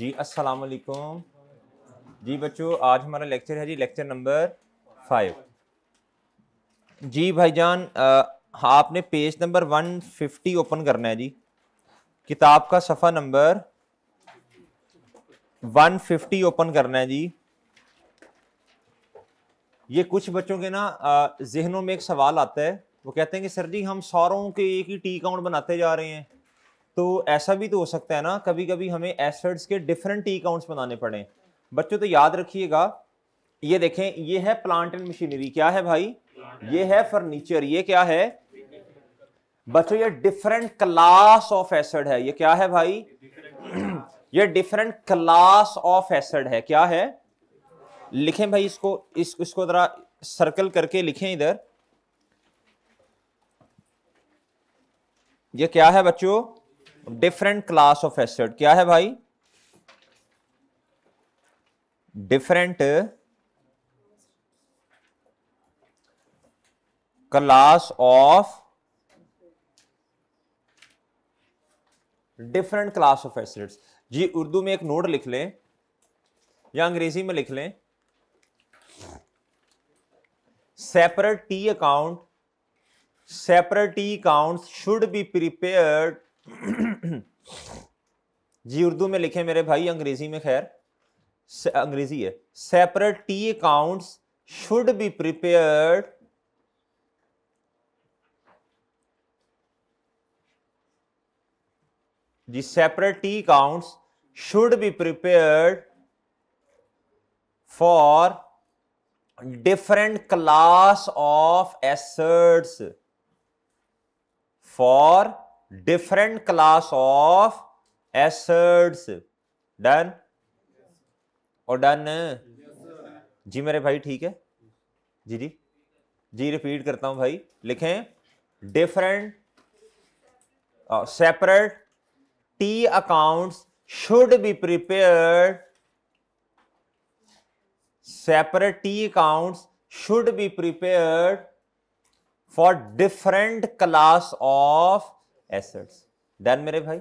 जी अस्सलाम वालेकुम जी बच्चों आज हमारा लेक्चर है जी लेक्चर नंबर फाइव जी भाईजान आपने page number one fifty open करना है जी किताब का सफ़ा नंबर वन फिफ्टी ओपन करना है जी ये कुछ बच्चों के ना जहनों में एक सवाल आता है वो कहते हैं कि सर जी हम सारों के एक ही टी अकाउंट बनाते जा रहे हैं तो ऐसा भी तो हो सकता है ना कभी कभी हमें एसिड्स के डिफरेंट टी अकाउंट्स बनाने पड़े बच्चों तो याद रखिएगा ये देखें ये है प्लांट एंड मशीनरी क्या है भाई ये है फर्नीचर ये क्या है बच्चों ये डिफरेंट क्लास ऑफ एसिड है ये क्या है भाई ये डिफरेंट क्लास ऑफ एसिड है क्या है लिखें भाई इसको इस, इसको जरा सर्कल करके लिखें इधर ये क्या है बच्चों डिफरेंट क्लास ऑफ एसिड क्या है भाई different class of different class of acids जी उर्दू में एक नोट लिख लें या अंग्रेजी में लिख लें separate T account separate T account should be prepared जी उर्दू में लिखे मेरे भाई अंग्रेजी में खैर अंग्रेजी है separate T accounts should be prepared जी separate T accounts should be prepared for different class of assets for different class of acids done or done जी मेरे भाई ठीक है जी जी जी रिपीट करता हूं भाई लिखें different separate T accounts should be prepare separate T accounts should be prepare for different class of assets then मेरे भाई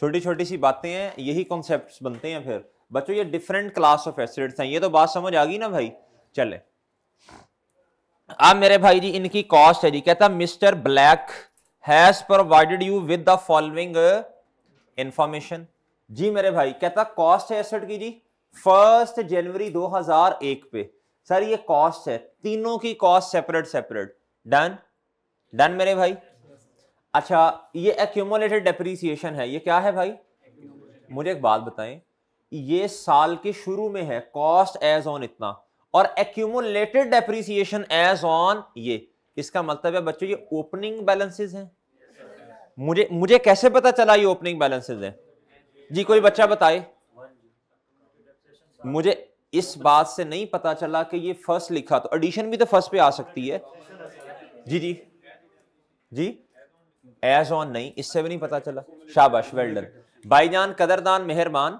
छोटी छोटी सी बातें हैं यही कॉन्सेप्ट बनते हैं फिर बच्चों ये डिफरेंट क्लास ऑफ एसेट्स हैं ये तो बात समझ आ गई ना भाई चले अब मेरे भाई जी इनकी कॉस्ट है जी कहता mister Black has provided you with the following information जी मेरे भाई कहता कॉस्ट है एसेट की जी फर्स्ट जनवरी 2001 पे सर ये कॉस्ट है तीनों की cost separate separate done done मेरे भाई अच्छा ये एक्यूमोलेटेड डेप्रीसीशन है ये क्या है भाई मुझे एक बात बताएं ये साल के शुरू में है कॉस्ट एज ऑन इतना और एक्यूमोलेटेड डेप्रीसिएशन एज ऑन ये इसका मतलब है बच्चों ये ओपनिंग बैलेंसेज हैं मुझे मुझे कैसे पता चला ये ओपनिंग बैलेंसेज है जी कोई बच्चा बताए मुझे इस बात से नहीं पता चला कि ये फर्स्ट लिखा तो एडिशन भी तो फर्स्ट पे आ सकती है जी जी जी एज ऑन नहीं इससे भी नहीं पता चला शाबाश वेल्डन भाईजान कदरदान मेहरबान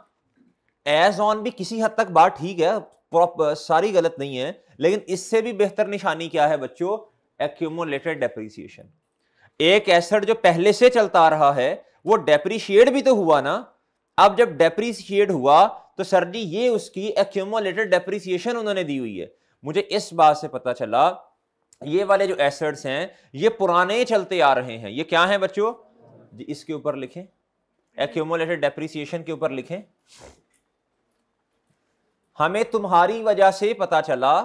एज ऑन भी किसी हद तक बात ठीक है सारी गलत नहीं है लेकिन इससे भी बेहतर निशानी क्या है बच्चों एक्यूमोलेटेड डेप्रिसिएशन एक एसेट जो पहले से चलता आ रहा है वो डेप्रीशिएट भी तो हुआ ना अब जब डेप्रीशिएट हुआ तो सर जी ये उसकी एक्यूमोलेटेड डेप्रिसिएशन उन्होंने दी हुई है मुझे इस बात से पता चला ये वाले जो एसिड्स हैं ये पुराने चलते आ रहे हैं ये क्या है बच्चों इसके ऊपर लिखें एक्यूमोलेटेड डेप्रिसिएशन के ऊपर लिखें हमें तुम्हारी वजह से पता चला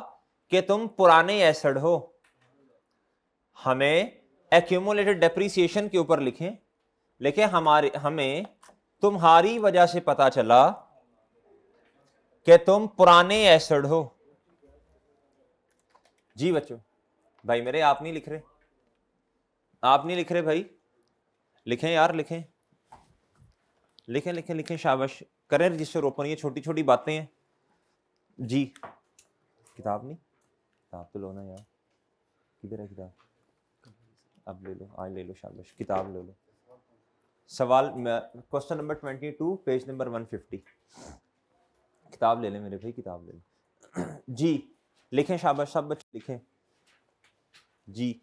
कि तुम पुराने एसिड हो हमें एक्यूमोलेटेड डेप्रिसिएशन के ऊपर लिखें लिखें हमारे हमें तुम्हारी वजह से पता चला कि तुम पुराने एसिड हो जी बच्चों भाई मेरे आप नहीं लिख रहे आप नहीं लिख रहे भाई लिखें यार लिखें लिखें लिखें लिखें शाबाश करें रजिस्टर ओपन ये छोटी छोटी बातें हैं जी किताब नहीं किताब तो लो ना यार किधर है किताब अब ले लो आज हाँ, ले लो शाबाश किताब ले लो सवाल question number twenty two page number one fifty किताब ले लें मेरे भाई किताब ले लें जी लिखें शाबाश सब बच्चे लिखें जी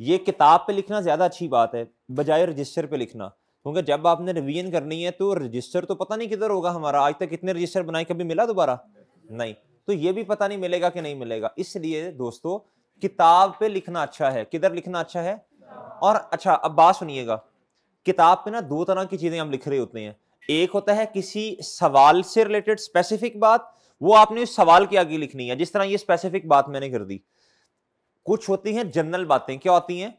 ये किताब पे लिखना ज़्यादा अच्छी बात है बजाय रजिस्टर पे लिखना क्योंकि जब आपने रिवीजन करनी है तो रजिस्टर तो पता नहीं किधर होगा हमारा आज तक कितने रजिस्टर बनाए कभी मिला दोबारा नहीं तो ये भी पता नहीं मिलेगा कि नहीं मिलेगा इसलिए दोस्तों किताब पे लिखना अच्छा है किधर लिखना अच्छा है और अच्छा अब बात सुनिएगा किताब पे ना दो तरह की चीज़ें हम लिख रहे होते हैं एक होता है किसी सवाल से रिलेटेड स्पेसिफिक बात वो आपने उस सवाल के आगे लिखनी है जिस तरह ये स्पेसिफिक बात मैंने कर दी कुछ होती हैं जनरल बातें क्या होती हैं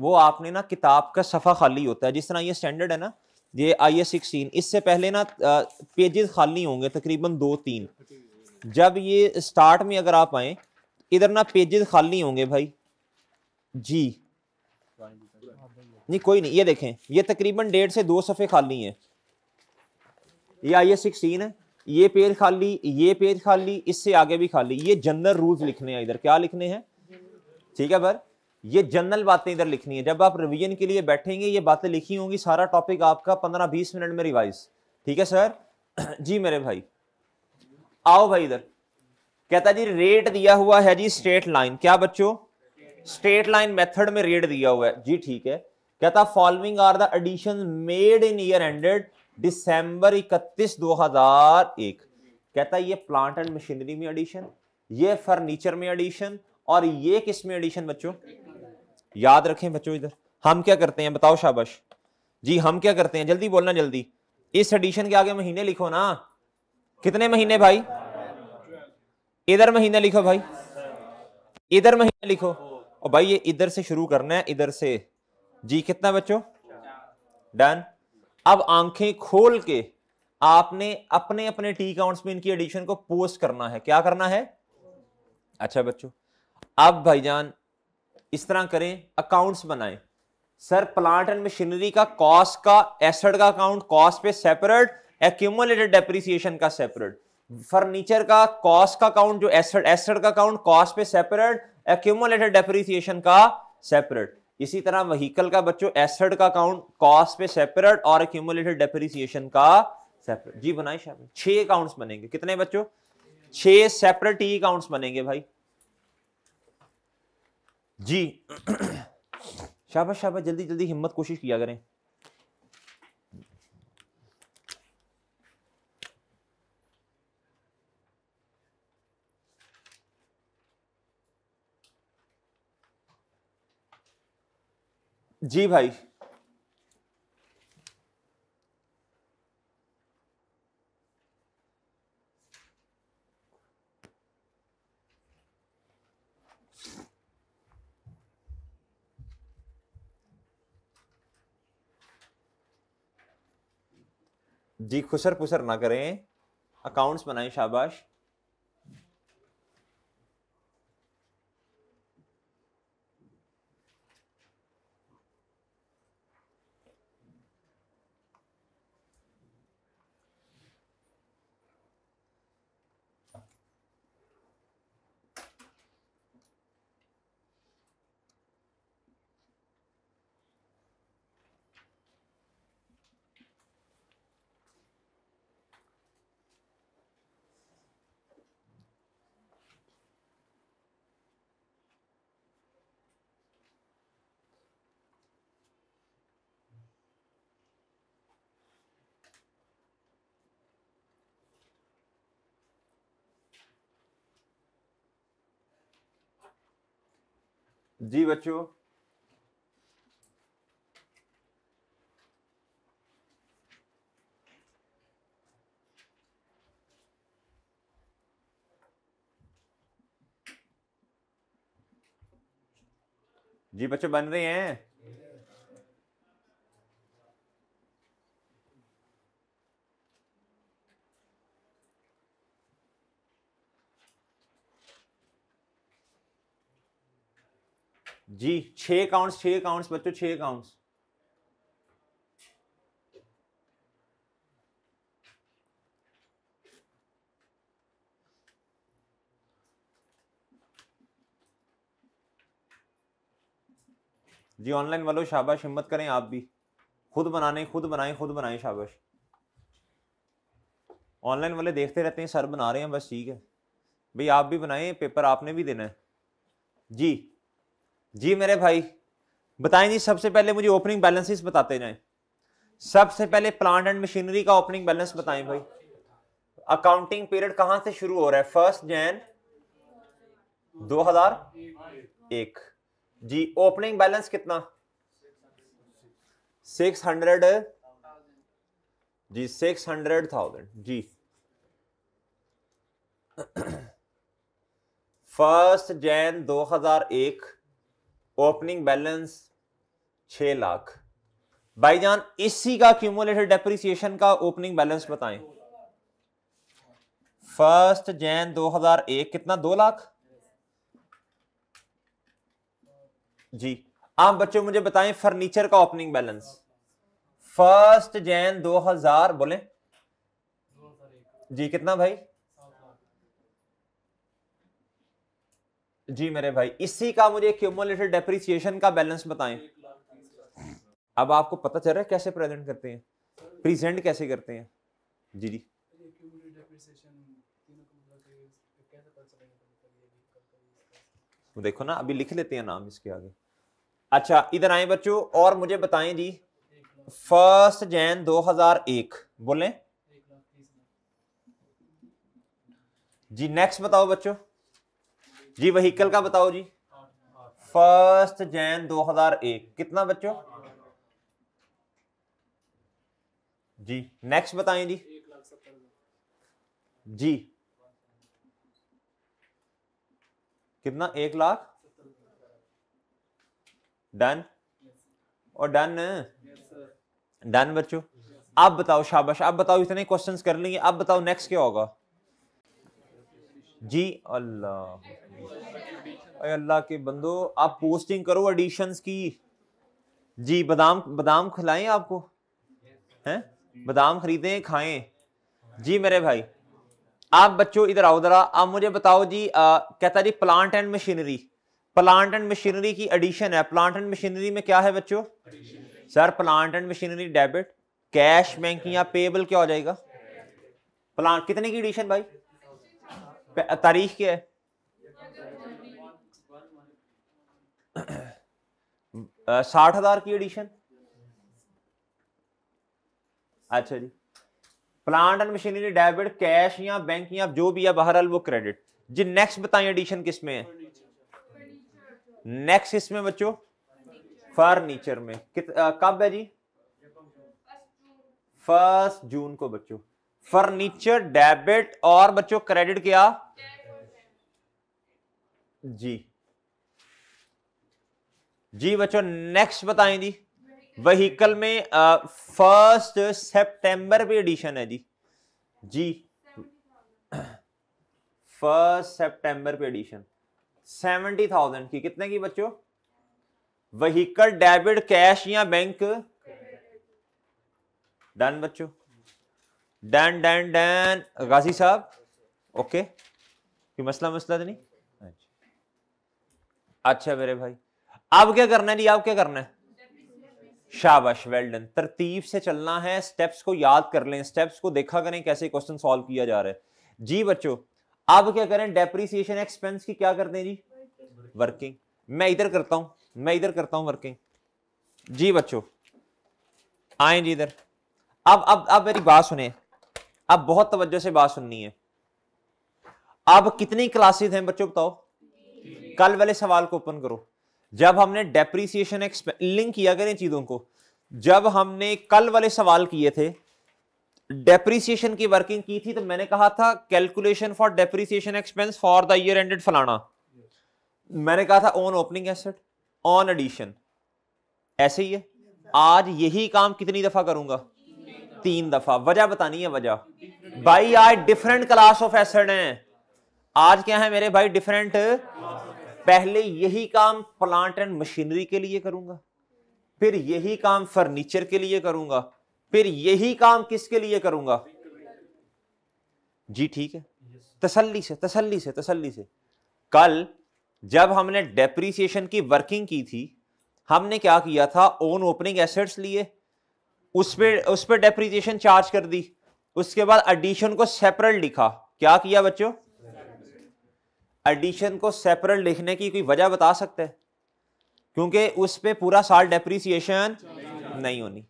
वो आपने ना किताब का सफ़ा खाली होता है जिस तरह ये स्टैंडर्ड है ना ये आई ए सिक्सटीन इससे पहले ना पेजेस खाली होंगे तकरीबन दो तीन जब ये स्टार्ट में अगर आप आए इधर ना पेजेस खाली होंगे भाई जी नहीं कोई नहीं ये देखें ये तकरीबन डेढ़ से दो सफ़े खाली हैं ये आई ए सिक्सटीन है ये पेज खाली ये पेज खाली इससे आगे भी खाली ये जनरल रूल्स लिखने हैं इधर क्या लिखने हैं ठीक है पर ये जनरल बातें इधर लिखनी है जब आप रिवीजन के लिए बैठेंगे ये बातें लिखी होंगी सारा टॉपिक आपका पंद्रह बीस मिनट में रिवाइज ठीक है सर जी मेरे भाई आओ भाई इधर कहता जी रेट दिया हुआ है जी स्ट्रेट लाइन क्या बच्चों स्ट्रेट लाइन मेथड में रेट दिया हुआ है जी ठीक है कहता following are the addition made in year ended December इकतीस दो कहता ये प्लांट एंड मशीनरी में एडिशन ये फर्नीचर में एडिशन और ये किस में एडिशन बच्चों याद रखें बच्चों इधर हम क्या करते हैं बताओ शाबश जी हम क्या करते हैं जल्दी बोलना जल्दी इस एडिशन के आगे महीने लिखो ना कितने महीने भाई इधर महीने लिखो भाई इधर महीने लिखो और भाई ये इधर से शुरू करना है इधर से जी कितना बच्चों डन अब आंखें खोल के आपने अपने अपने टी अकाउंट्स में इनकी एडिशन को पोस्ट करना है क्या करना है अच्छा बच्चों अब भाईजान इस तरह करें अकाउंट्स बनाएं सर प्लांट एंड मशीनरी का कॉस्ट का एसेट का अकाउंट कॉस्ट पे सेपरेट एक्यूमुलेटेड डेप्रिसिएशन का सेपरेट फर्नीचर का कॉस्ट का अकाउंट जो एसेट एसेट का अकाउंट कॉस्ट पे सेपरेट एक्यूमुलेटेड डेप्रिसिएशन का सेपरेट इसी तरह वहीकल का बच्चों एसेट का अकाउंट कॉस्ट पे सेपरेट और एक्यूमुलेटेड डेप्रिसिएशन का सेपरेट जी बनाए छह अकाउंट्स बनेंगे कितने बच्चों छह सेपरेट ही अकाउंट्स बनेंगे भाई जी शाबाश शाबाश जल्दी जल्दी हिम्मत कोशिश किया करें जी भाई जी खुसर पुसर ना करें अकाउंट्स बनाएं शाबाश जी बच्चों जी बच्चों बन रहे हैं जी छह अकाउंट्स छह अकाउंट्स बच्चों छह अकाउंट्स जी ऑनलाइन वालों शाबाश हिम्मत करें आप भी खुद बनाने खुद बनाएं खुद बनाएं शाबाश ऑनलाइन वाले देखते रहते हैं सर बना रहे हैं बस ठीक है भाई आप भी बनाएं पेपर आपने भी देना है जी जी मेरे भाई बताए जी सबसे पहले मुझे ओपनिंग बैलेंसेस बताते जाए सबसे पहले प्लांट एंड मशीनरी का ओपनिंग बैलेंस बताएं भाई अकाउंटिंग पीरियड कहां से शुरू हो रहा है फर्स्ट जैन 2001 जी ओपनिंग बैलेंस कितना 600 जी 600,000 जी फर्स्ट जैन 2001 ओपनिंग बैलेंस छ लाख भाईजान इसी का क्यूमुलेटेड डेप्रिसिएशन का ओपनिंग बैलेंस बताएं फर्स्ट जैन 2001 कितना दो लाख जी आप बच्चों मुझे बताएं फर्नीचर का ओपनिंग बैलेंस फर्स्ट जैन 2000 बोले जी कितना भाई जी मेरे भाई इसी का मुझे क्यूमोलेटेड डेप्रिसिएशन का बैलेंस बताएं अब आपको पता चल रहा है कैसे प्रेजेंट करते हैं प्रेजेंट कैसे करते हैं जी जी तो देखो ना अभी लिख लेते हैं नाम इसके आगे अच्छा इधर आए बच्चों और मुझे बताएं जी फर्स्ट जैन 2001 बोलें जी नेक्स्ट बताओ बच्चों जी वहीकल का बताओ जी फर्स्ट जैन 2001 कितना बच्चों जी नेक्स्ट बताएं जी जी कितना एक लाख डन और डन डन बच्चों आप बताओ शाबाश आप बताओ इतने क्वेश्चंस कर लेंगे आप बताओ नेक्स्ट क्या होगा जी अल्लाह अल्लाह के बंदो आप पोस्टिंग करो एडिशन की जी बादाम बादाम खिलाएं आपको हैं बादाम खरीदें खाएं जी मेरे भाई आप बच्चों इधर आओ उधर आप मुझे बताओ जी आ, कहता जी plant and machinery plant and machinery की एडिशन है प्लांट एंड मशीनरी में क्या है बच्चों sir plant and machinery debit cash banking या पेबल क्या हो जाएगा प्लांट कितने की एडिशन भाई तारीख क्या है साठ हजार की एडिशन अच्छा जी plant and machinery debit cash या बैंक या जो भी है बहरहाल वो क्रेडिट जी नेक्स्ट बताएं एडिशन किस में है नेक्स्ट इसमें बच्चों फर्नीचर में कित, कब है जी फर्स्ट जून को बच्चों फर्नीचर डेबिट और बच्चों क्रेडिट क्या जी जी बच्चों नेक्स्ट बताएं जी वहीकल में फर्स्ट सितंबर पे एडिशन है जी जी फर्स्ट सितंबर पे एडिशन सेवेंटी थाउजेंड की कितने की बच्चों वहीकल डेबिट कैश या बैंक डन बच्चों डन डन डन गाजी साहब ओके कोई मसला मसला तो नहीं अच्छा, अच्छा मेरे भाई अब क्या करना है जी अब क्या करना है शाबाश वेल्डन तरतीब से चलना है स्टेप्स को याद कर लें स्टेप्स को देखा करें कैसे क्वेश्चन सॉल्व किया जा रहा है जी बच्चों अब क्या करें डेप्रीसिएशन एक्सपेंस की क्या करते हैं जी वर्किंग मैं इधर करता हूं मैं इधर करता हूं वर्किंग जी बच्चों आए जी इधर अब अब अब मेरी बात सुने अब बहुत तवज्जो से बात सुननी है अब कितनी क्लासेस हैं बच्चों बताओ कल वाले सवाल को ओपन करो जब हमने डेप्रीसिएशन लिंक किया करें चीज़ों को जब हमने कल वाले सवाल किए थे डेप्रीसिएशन की वर्किंग की थी तो मैंने कहा था calculation for depreciation expense for the year ended फलाना मैंने कहा था on opening asset on addition ऐसे ही है आज यही काम कितनी दफा करूंगा तीन दफा वजह बतानी है वजह भाई आज डिफरेंट क्लास ऑफ एसेट है आज क्या है मेरे भाई डिफरेंट पहले यही काम प्लांट एंड मशीनरी के लिए करूंगा फिर यही काम फर्नीचर के लिए करूंगा फिर यही काम किसके लिए करूंगा जी ठीक है तसल्ली से तसल्ली से तसल्ली से कल जब हमने डेप्रीसिएशन की वर्किंग की थी हमने क्या किया था ओन ओपनिंग एसेट्स लिए उस पर उस पर डेप्रीसिएशन चार्ज कर दी उसके बाद एडिशन को सेपरेट लिखा क्या किया बच्चों एडिशन को सेपरेट लिखने की कोई वजह बता सकते हैं क्योंकि उस पर पूरा साल डेप्रीसिएशन नहीं होनी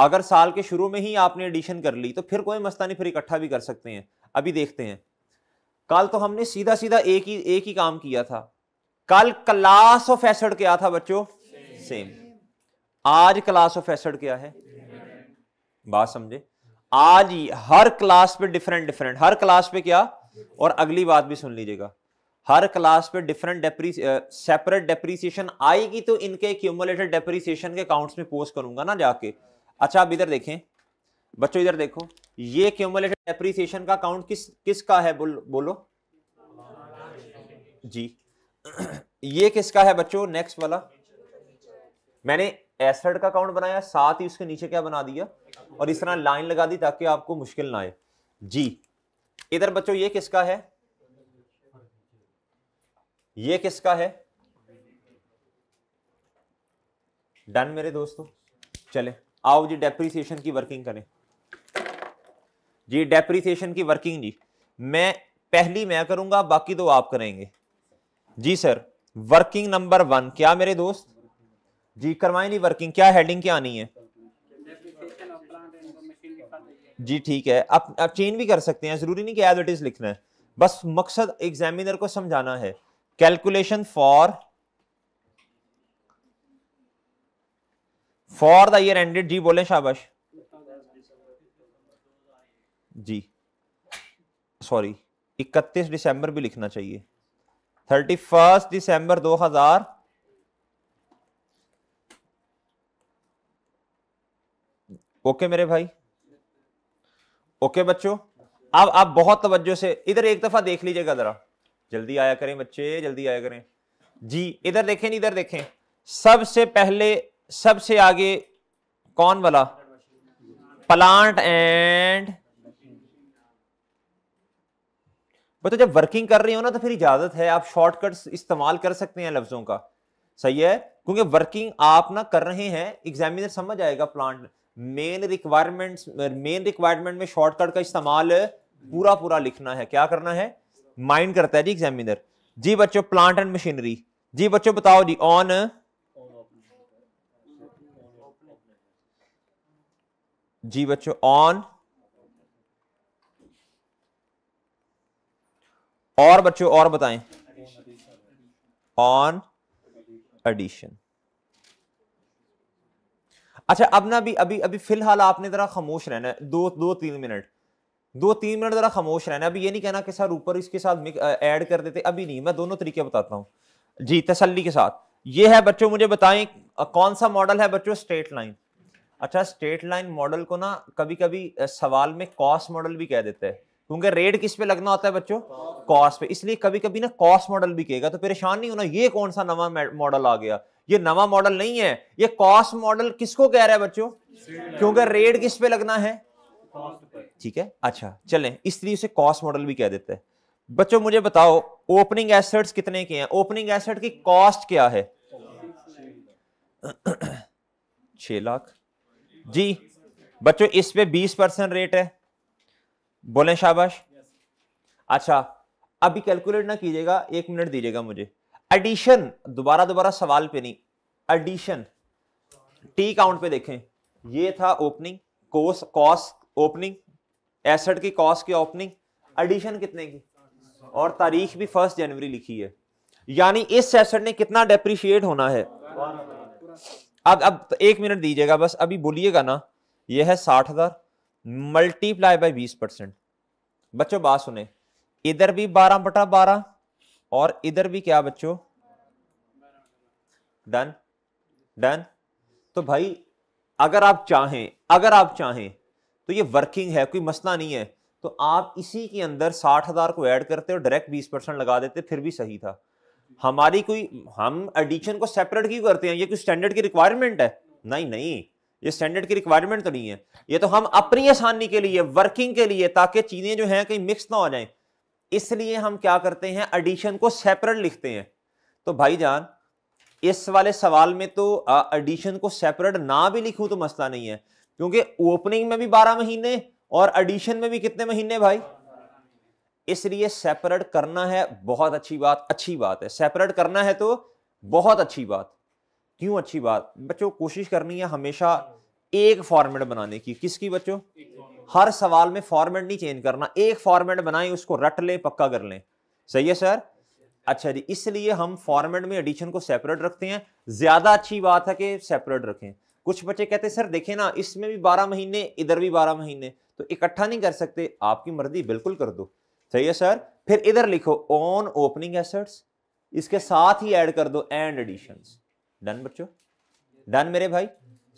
अगर साल के शुरू में ही आपने एडिशन कर ली तो फिर कोई मस्ता नहीं फिर इकट्ठा भी कर सकते हैं अभी देखते हैं कल तो हमने सीधा सीधा एक ही एक ही काम किया था कल क्लास ऑफ एसड क्या था बच्चों सेम आज क्लास ऑफ एसड क्या है बात समझे आज हर क्लास पे डिफरेंट डिफरेंट हर क्लास पे क्या और अगली बात भी सुन लीजिएगा हर क्लास पे डिफरेंट डेप्री सेपरेट डेप्रीसिएशन आएगी तो इनके क्यूमुलेटेड डेप्रीसिएशन के अकाउंट्स में पोस्ट करूंगा ना जाके अच्छा आप इधर देखें बच्चों इधर देखो ये क्यूमुलेटेड डेप्रीसिएशन का अकाउंट किस किसका है बोल, बोलो जी ये किसका है बच्चों नेक्स्ट वाला मैंने एसड का अकाउंट बनाया साथ ही उसके नीचे क्या बना दिया और इस तरह लाइन लगा दी ताकि आपको मुश्किल ना आए जी इधर बच्चों ये किसका है ये किसका है डन मेरे दोस्तों चले आओ जी डेप्रीसिएशन की वर्किंग करें जी डेप्रीसिएशन की वर्किंग जी मैं पहली मैं करूंगा बाकी दो तो आप करेंगे जी सर वर्किंग नंबर वन क्या मेरे दोस्त जी नहीं वर्किंग क्या हेडिंग क्या आनी है जी ठीक है आप आप चेंज भी कर सकते हैं जरूरी नहीं कि एज इट इज लिखना है बस मकसद एग्जामिनर को समझाना है calculation for for the year ended जी बोले शाबाश जी सॉरी 31 दिसंबर भी लिखना चाहिए 31 दिसंबर 2000 ओके मेरे भाई ओके बच्चों अब आप बहुत तवज्जो से इधर एक दफा देख लीजिएगा जरा जल्दी आया करें बच्चे जल्दी आया करें जी इधर देखें इधर देखें सबसे पहले सबसे आगे कौन वाला प्लांट एंड बच्चों तो जब वर्किंग कर रही हो ना तो फिर इजाजत है आप शॉर्टकट इस्तेमाल कर सकते हैं लफ्जों का सही है क्योंकि वर्किंग आप ना कर रहे हैं एग्जामिनर समझ आएगा plant main requirements main requirement में शॉर्टकट का इस्तेमाल पूरा पूरा लिखना है क्या करना है माइंड करता है जी एग्जामिनर जी बच्चों प्लांट एंड मशीनरी जी बच्चों बताओ जी ऑन जी बच्चों ऑन और बच्चों और बताएं ऑन एडिशन अच्छा अब ना अभी अभी अभी फिलहाल आपने जरा खामोश रहना है दो दो तीन मिनट दो तीन मिनट जरा खामोश रहना अभी ये नहीं कहना कि सर ऊपर इसके साथ ऐड कर देते अभी नहीं मैं दोनों तरीके बताता हूँ जी तसली के साथ ये है बच्चों मुझे बताएं कौन सा मॉडल है बच्चों स्ट्रेट लाइन अच्छा स्ट्रेट लाइन मॉडल को ना कभी कभी सवाल में कॉस मॉडल भी कह देते हैं क्योंकि रेड किस पे लगना होता है बच्चों कॉस पे इसलिए कभी कभी ना कॉस मॉडल भी कहेगा तो परेशान नहीं होना ये कौन सा नवा मॉडल आ गया ये नवा मॉडल नहीं है ये कॉस मॉडल किसको कह रहा है बच्चों क्योंकि रेड किस पे लगना है ठीक है अच्छा चलें इसलिए उसे कॉस्ट मॉडल भी कह देते हैं बच्चों मुझे बताओ ओपनिंग एसेट्स कितने के हैं ओपनिंग एसेट की कॉस्ट क्या है छ लाख जी बच्चों इस पे बीस परसेंट रेट है बोले शाबाश अच्छा अभी कैलकुलेट ना कीजिएगा एक मिनट दीजिएगा मुझे एडिशन दोबारा दोबारा सवाल पे नहीं एडिशन टी काउंट पे देखें ये था ओपनिंग कोस कॉस्ट ओपनिंग एसेट की कॉस्ट की ओपनिंग एडिशन कितने की और तारीख भी फर्स्ट जनवरी लिखी है यानी इस एसेट ने कितना डेप्रिशिएट होना है अब अब एक मिनट दीजिएगा बस अभी बोलिएगा ना यह है साठ हजार मल्टीप्लाई बाई बीस परसेंट बच्चों बात सुने इधर भी बारह बटा बारह और इधर भी क्या बच्चों डन डन तो भाई अगर आप चाहें अगर आप चाहें तो ये वर्किंग है कोई मसला नहीं है तो आप इसी के अंदर साठ हज़ार को ऐड करते और डायरेक्ट बीस परसेंट लगा देते फिर भी सही था हमारी कोई हम एडिशन को सेपरेट क्यों करते हैं ये कोई स्टैंडर्ड की रिक्वायरमेंट है नहीं नहीं ये स्टैंडर्ड की रिक्वायरमेंट तो नहीं है ये तो हम अपनी आसानी के लिए वर्किंग के लिए ताकि चीज़ें जो हैं कहीं मिक्स ना हो जाएं इसलिए हम क्या करते हैं एडिशन को सेपरेट लिखते हैं तो भाई जान इस वाले सवाल में तो एडिशन को सेपरेट ना भी लिखूं तो मसला नहीं है क्योंकि ओपनिंग में भी बारह महीने और एडिशन में भी कितने महीने भाई इसलिए सेपरेट करना है बहुत अच्छी बात अच्छी बात है सेपरेट करना है तो बहुत अच्छी बात क्यों अच्छी बात बच्चों कोशिश करनी है हमेशा एक फॉर्मेट बनाने की किसकी बच्चों हर सवाल में फॉर्मेट नहीं चेंज करना एक फॉर्मेट बनाएं उसको रट लें पक्का कर लें सही है सर अच्छा जी इसलिए हम फॉर्मेट में एडिशन को सेपरेट रखते हैं ज्यादा अच्छी बात है कि सेपरेट रखें कुछ बच्चे कहते सर देखे ना इसमें भी बारह महीने इधर भी बारह महीने तो इकट्ठा नहीं कर सकते आपकी मर्जी बिल्कुल कर दो सही है सर फिर इधर लिखो ऑन ओपनिंग एसेट्स इसके साथ ही ऐड कर दो एंड एडिशन डन बच्चों डन मेरे भाई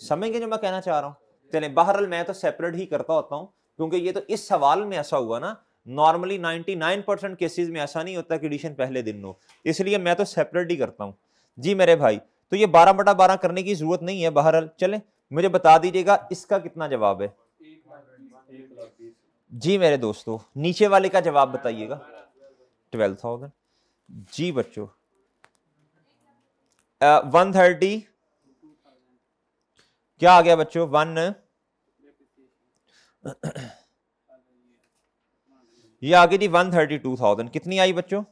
समझेंगे जो मैं कहना चाह रहा हूँ चले बहरहाल मैं तो सेपरेट ही करता होता हूँ क्योंकि ये तो इस सवाल में ऐसा हुआ ना नॉर्मली 99 परसेंट केसेज में ऐसा नहीं होता कि एडिशन पहले दिन हो इसलिए मैं तो सेपरेट ही करता हूँ जी मेरे भाई तो ये बारह बटा बारह करने की जरूरत नहीं है बहरहाल चले मुझे बता दीजिएगा इसका कितना जवाब है जी मेरे दोस्तों नीचे वाले का जवाब बताइएगा ट्वेल्व थाउजेंड जी बच्चों वन थर्टी क्या आ गया बच्चों वन ये आ गई थी वन थर्टी टू थाउजेंड कितनी आई बच्चों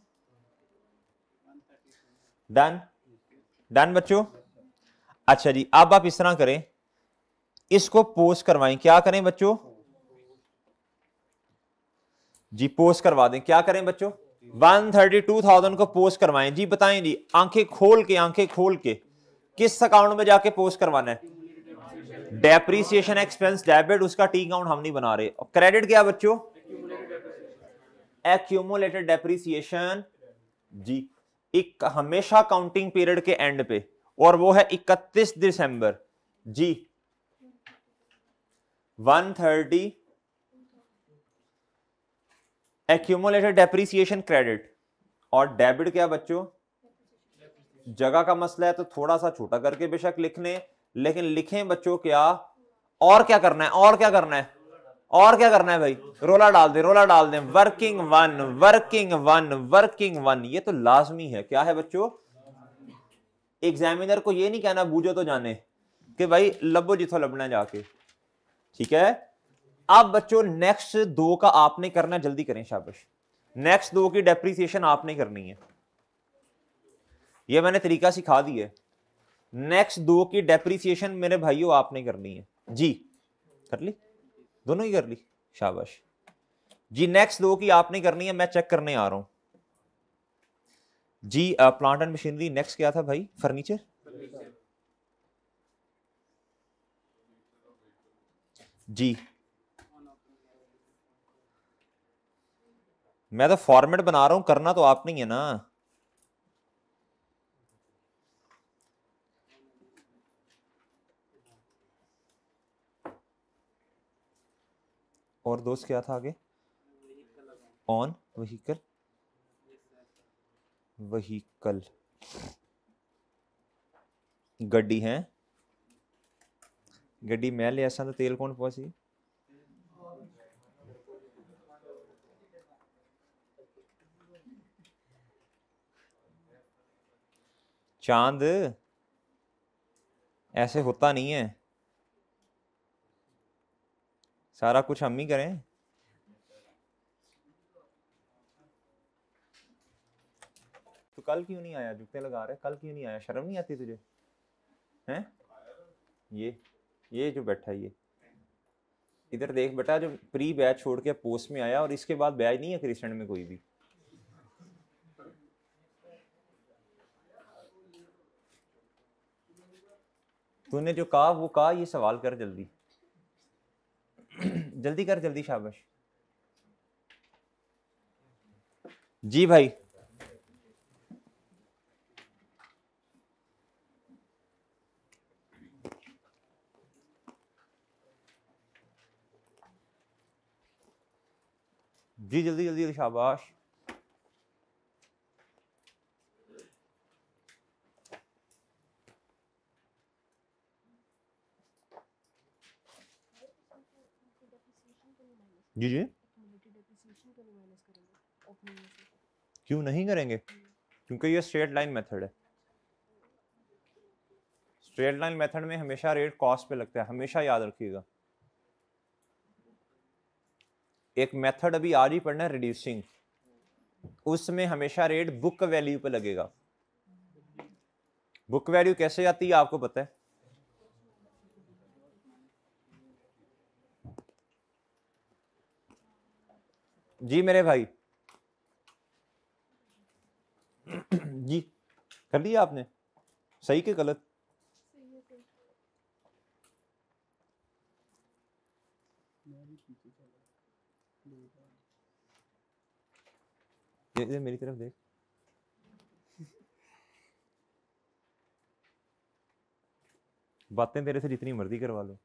डन डन बच्चों अच्छा जी अब आप इस तरह करें इसको पोस्ट करवाएं क्या करें बच्चों जी पोस्ट करवा दें क्या करें बच्चों वन थर्टी टू थाउजेंड को पोस्ट करवाएं जी बताएं जी आंखें खोल के आंखें खोल के किस अकाउंट में जाके पोस्ट करवाना है डेप्रीसिएशन एक्सपेंस डेबिट उसका टी अकाउंट हम नहीं बना रहे क्रेडिट क्या बच्चों एक्यूमुलेटेड डेप्रीसिएशन जी एक हमेशा काउंटिंग पीरियड के एंड पे और वो है 31 दिसंबर जी 130 एक्यूमुलेटेड डेप्रीसिएशन क्रेडिट और डेबिट क्या बच्चों जगह का मसला है तो थोड़ा सा छोटा करके बेशक लिखने लेकिन लिखें बच्चों क्या और क्या करना है और क्या करना है और क्या करना है भाई रोला डाल दे रोला डाल दे working one working one working one ये तो लाजमी है क्या है बच्चों एग्जामिनर को ये नहीं कहना बूझो तो जाने कि भाई लबो जिथो लबना जाके ठीक है अब बच्चों नेक्स्ट दो का आपने करना जल्दी करें शाबश नेक्स्ट दो की डेप्रीसिएशन आपने करनी है ये मैंने तरीका सिखा दिया नेक्स्ट दो की डेप्रीसिएशन मेरे भाइयों आपने करनी है जी कर ली दोनों ही कर ली शाबाश जी नेक्स्ट दो की आपने करनी है मैं चेक करने आ रहा हूं जी प्लांट एंड मशीनरी नेक्स्ट क्या था भाई फर्नीचर जी मैं तो फॉर्मेट बना रहा हूं करना तो आप नहीं है ना और दोस्त क्या था आगे ऑन वहीकल वहीकल गड्डी है गड्डी मैं ले ਸਾਂ तो तेल कौन ਪਵਾ चांद ऐसे होता नहीं है सारा कुछ हम ही करें तो कल क्यों नहीं आया जूते लगा रहे कल क्यों नहीं आया शर्म नहीं आती तुझे हैं ये ये जो बैठा ये इधर देख बेटा जो प्री बैच छोड़ के पोस्ट में आया और इसके बाद बैच नहीं है क्रिस्टन में कोई भी तूने जो कहा वो कहा ये सवाल कर जल्दी जल्दी कर जल्दी शाबाश जी भाई जी जल्दी जल्दी शाबाश जी जी क्यों नहीं करेंगे क्योंकि ये स्ट्रेट लाइन मेथड है स्ट्रेट लाइन मेथड में हमेशा रेट कॉस्ट पे लगता है हमेशा याद रखिएगा एक मेथड अभी आज ही पढ़ना है रिड्यूसिंग उसमें हमेशा रेट बुक वैल्यू पे लगेगा बुक वैल्यू कैसे आती है आपको पता है जी मेरे भाई जी कर लिया आपने सही के गलत इधर मेरी तरफ देख बातें तेरे से जितनी मर्जी करवा लो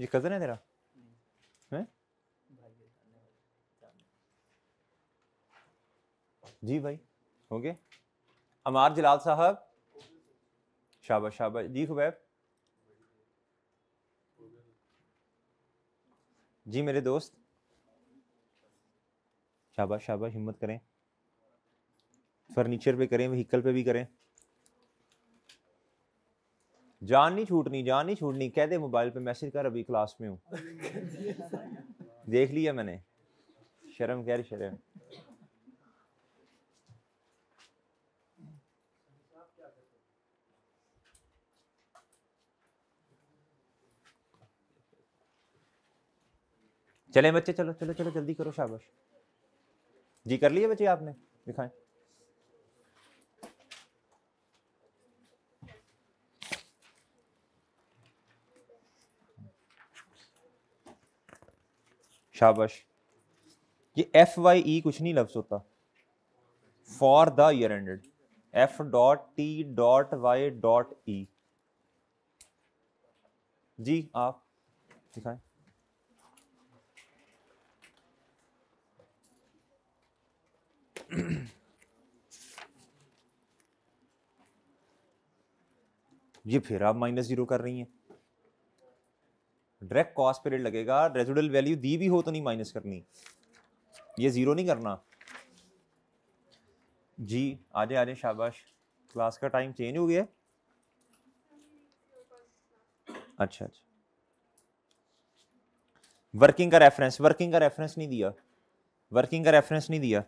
ये कजन है तेरा जी भाई ओके अमार जलाल साहब शाबाश शाबाश जी खुबैब जी मेरे दोस्त शाबाश शाबाश हिम्मत करें फर्नीचर पे करें व्हीकल पे भी करें जान नहीं छूटनी जान नहीं छूटनी कह दे मोबाइल पे मैसेज कर अभी क्लास में हूँ देख लिया मैंने शर्म कह रही शर्म चले बच्चे चलो चलो चलो जल्दी करो शाबाश जी कर लिए बच्चे आपने दिखाएं शाबाश ये एफ वाई ई कुछ नहीं लफ्ज होता for the year ended F dot T dot Y dot E जी आप दिखाएं ये फिर आप माइनस जीरो कर रही हैं डायरेक्ट कॉस्ट पीरियड लगेगा रेजिडल वैल्यू दी भी हो तो नहीं माइनस करनी ये ज़ीरो नहीं करना जी आ जाए आ जाए शाबाश क्लास का टाइम चेंज हो गया अच्छा अच्छा वर्किंग का रेफरेंस वर्किंग का रेफरेंस नहीं दिया वर्किंग का रेफरेंस नहीं दिया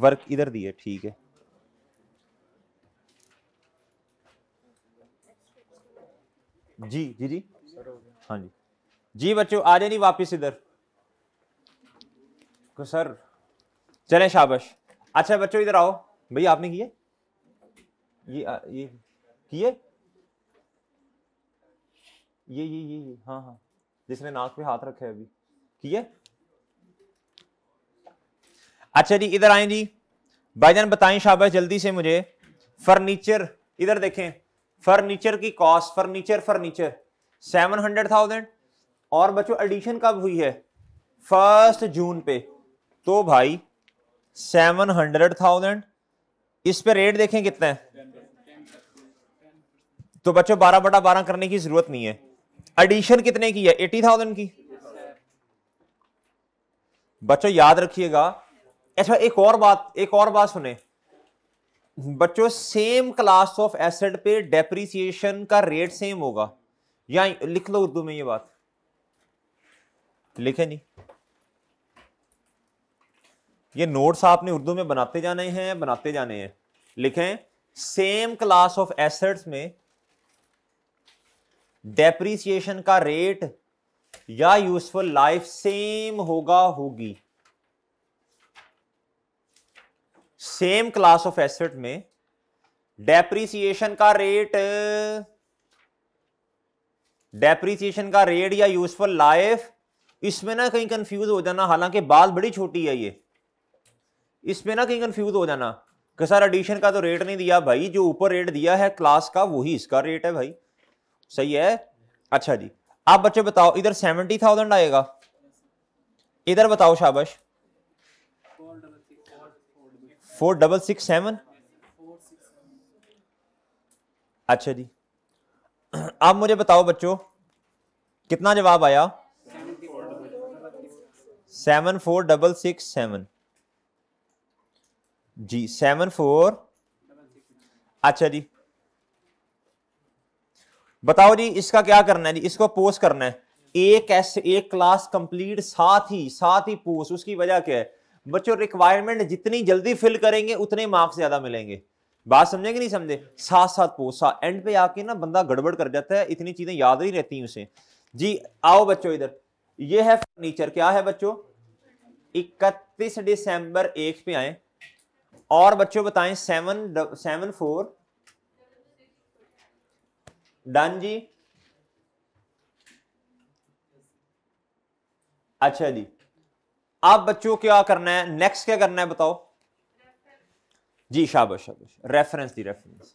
वर्क इधर दिए ठीक है जी जी जी हाँ जी जी बच्चों आ जाए वापस इधर तो सर चले शाबाश अच्छा बच्चों इधर आओ भैया आपने किए ये आ, ये किए ये ये ये ये हाँ हाँ जिसने नाक पे हाथ रखे अभी किए अच्छा जी इधर आए जी भाईजान बताएं शाबाश जल्दी से मुझे फर्नीचर इधर देखें फर्नीचर की cost furniture furniture seven hundred thousand और बच्चों एडिशन कब हुई है फर्स्ट जून पे तो भाई सेवन हंड्रेड थाउजेंड इस पे रेट देखें कितना है तो बच्चों बारह बटा बारह करने की जरूरत नहीं है एडिशन कितने की है एटी थाउजेंड की बच्चों याद रखिएगा अच्छा एक और बात एक और बात सुने बच्चों सेम क्लास ऑफ एसेट पे डेप्रीसिएशन का रेट सेम होगा या लिख लो उर्दू में ये बात लिखे नहीं ये नोट्स आपने उर्दू में बनाते जाने हैं बनाते जाने हैं लिखें सेम क्लास ऑफ एसेट्स में डेप्रीसिएशन का रेट या यूजफुल लाइफ सेम होगा होगी सेम क्लास ऑफ एसेट में डेप्रीसिएशन का रेट डेप्रीसिएशन का रेट या यूजफुल लाइफ इसमें ना कहीं कंफ्यूज हो जाना हालांकि बात बड़ी छोटी है ये इसमें ना कहीं कंफ्यूज हो जाना कि सर एडिशन का तो रेट नहीं दिया भाई जो ऊपर रेट दिया है क्लास का वही इसका रेट है भाई सही है अच्छा जी आप बच्चे बताओ इधर सेवेंटी थाउजेंड आएगा इधर बताओ शाबश फोर डबल सिक्स सेवन अच्छा जी आप मुझे बताओ बच्चों कितना जवाब आया seven four double six seven जी सेवन फोर अच्छा जी बताओ जी इसका क्या करना है जी इसको पोस्ट करना है एक एस एक क्लास कंप्लीट साथ ही साथ ही पोस्ट उसकी वजह क्या है बच्चों रिक्वायरमेंट जितनी जल्दी फिल करेंगे उतने मार्क्स ज़्यादा मिलेंगे बात समझे कि नहीं समझे साथ साथ पोसा एंड पे आके ना बंदा गड़बड़ कर जाता है इतनी चीज़ें याद नहीं रहती उसे जी आओ बच्चों इधर ये है फर्नीचर क्या है बच्चों इकतीस दिसंबर एक पे आए और बच्चों बताएं सेवन सेवन फोर डन जी अच्छा जी आप बच्चों क्या करना है नेक्स्ट क्या करना है बताओ जी शाबाश शाबाश रेफरेंस दी रेफरेंस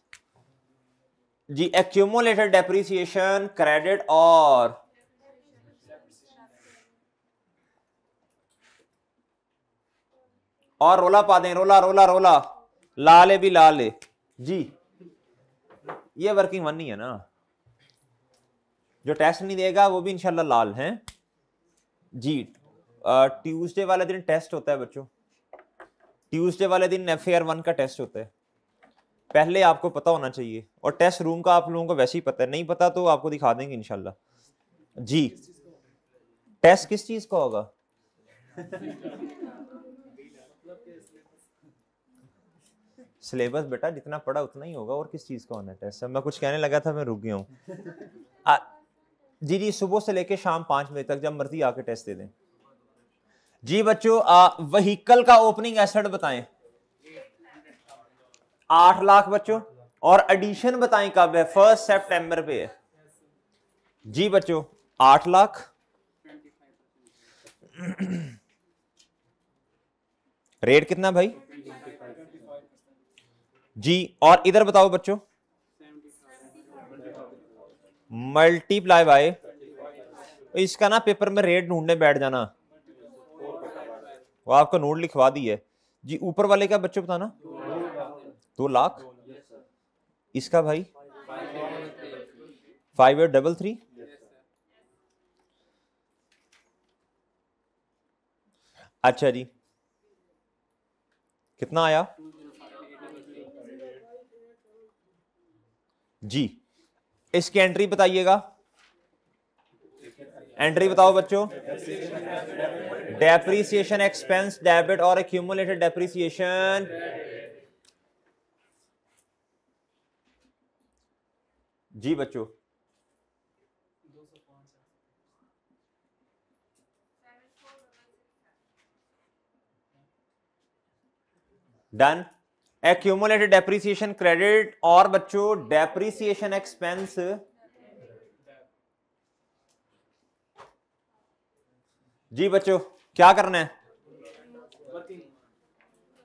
जी एक्यूमोलेटेड डेप्रिसिएशन क्रेडिट और और रोला पा दें रोला रोला रोला ला ले भी ला ले जी ये वर्किंग वन ही है ना जो टेस्ट नहीं देगा वो भी इंशाल्लाह लाल हैं जी ट्यूसडे वाले दिन टेस्ट होता है बच्चों ट्यूसडे वाले दिन एफ ए वन का टेस्ट होता है पहले आपको पता होना चाहिए और टेस्ट रूम का आप लोगों को वैसे ही पता है नहीं पता तो आपको दिखा देंगे इनशाला जी टेस्ट किस चीज का होगा सिलेबस बेटा जितना पढ़ा उतना ही होगा और किस चीज़ का होना है टेस्ट मैं कुछ कहने लगा था मैं रुक गया हूँ जी जी सुबह से लेके शाम पांच बजे तक जब मर्जी आके टेस्ट दे दें जी बच्चों वहीकल का ओपनिंग एसेट बताएं आठ लाख बच्चों और एडिशन बताएं कब है फर्स्ट सितंबर पे है जी बच्चों आठ लाख रेट कितना भाई जी और इधर बताओ बच्चों मल्टीप्लाई बाय इसका ना पेपर में रेट ढूंढने बैठ जाना वो आपका नोट लिखवा दी है जी ऊपर वाले का बच्चों बताना दो लाख इसका भाई फाइव एट डबल थ्री अच्छा जी कितना आया जी इसकी एंट्री बताइएगा एंट्री बताओ बच्चों डेप्रीसिएशन एक्सपेंस डेबिट और एक्यूमुलेटेड डेप्रीसिएशन जी बच्चों डन एक्यूमुलेटेड डेप्रीसिएशन क्रेडिट और बच्चों डेप्रीसिएशन एक्सपेंस जी बच्चों क्या करना है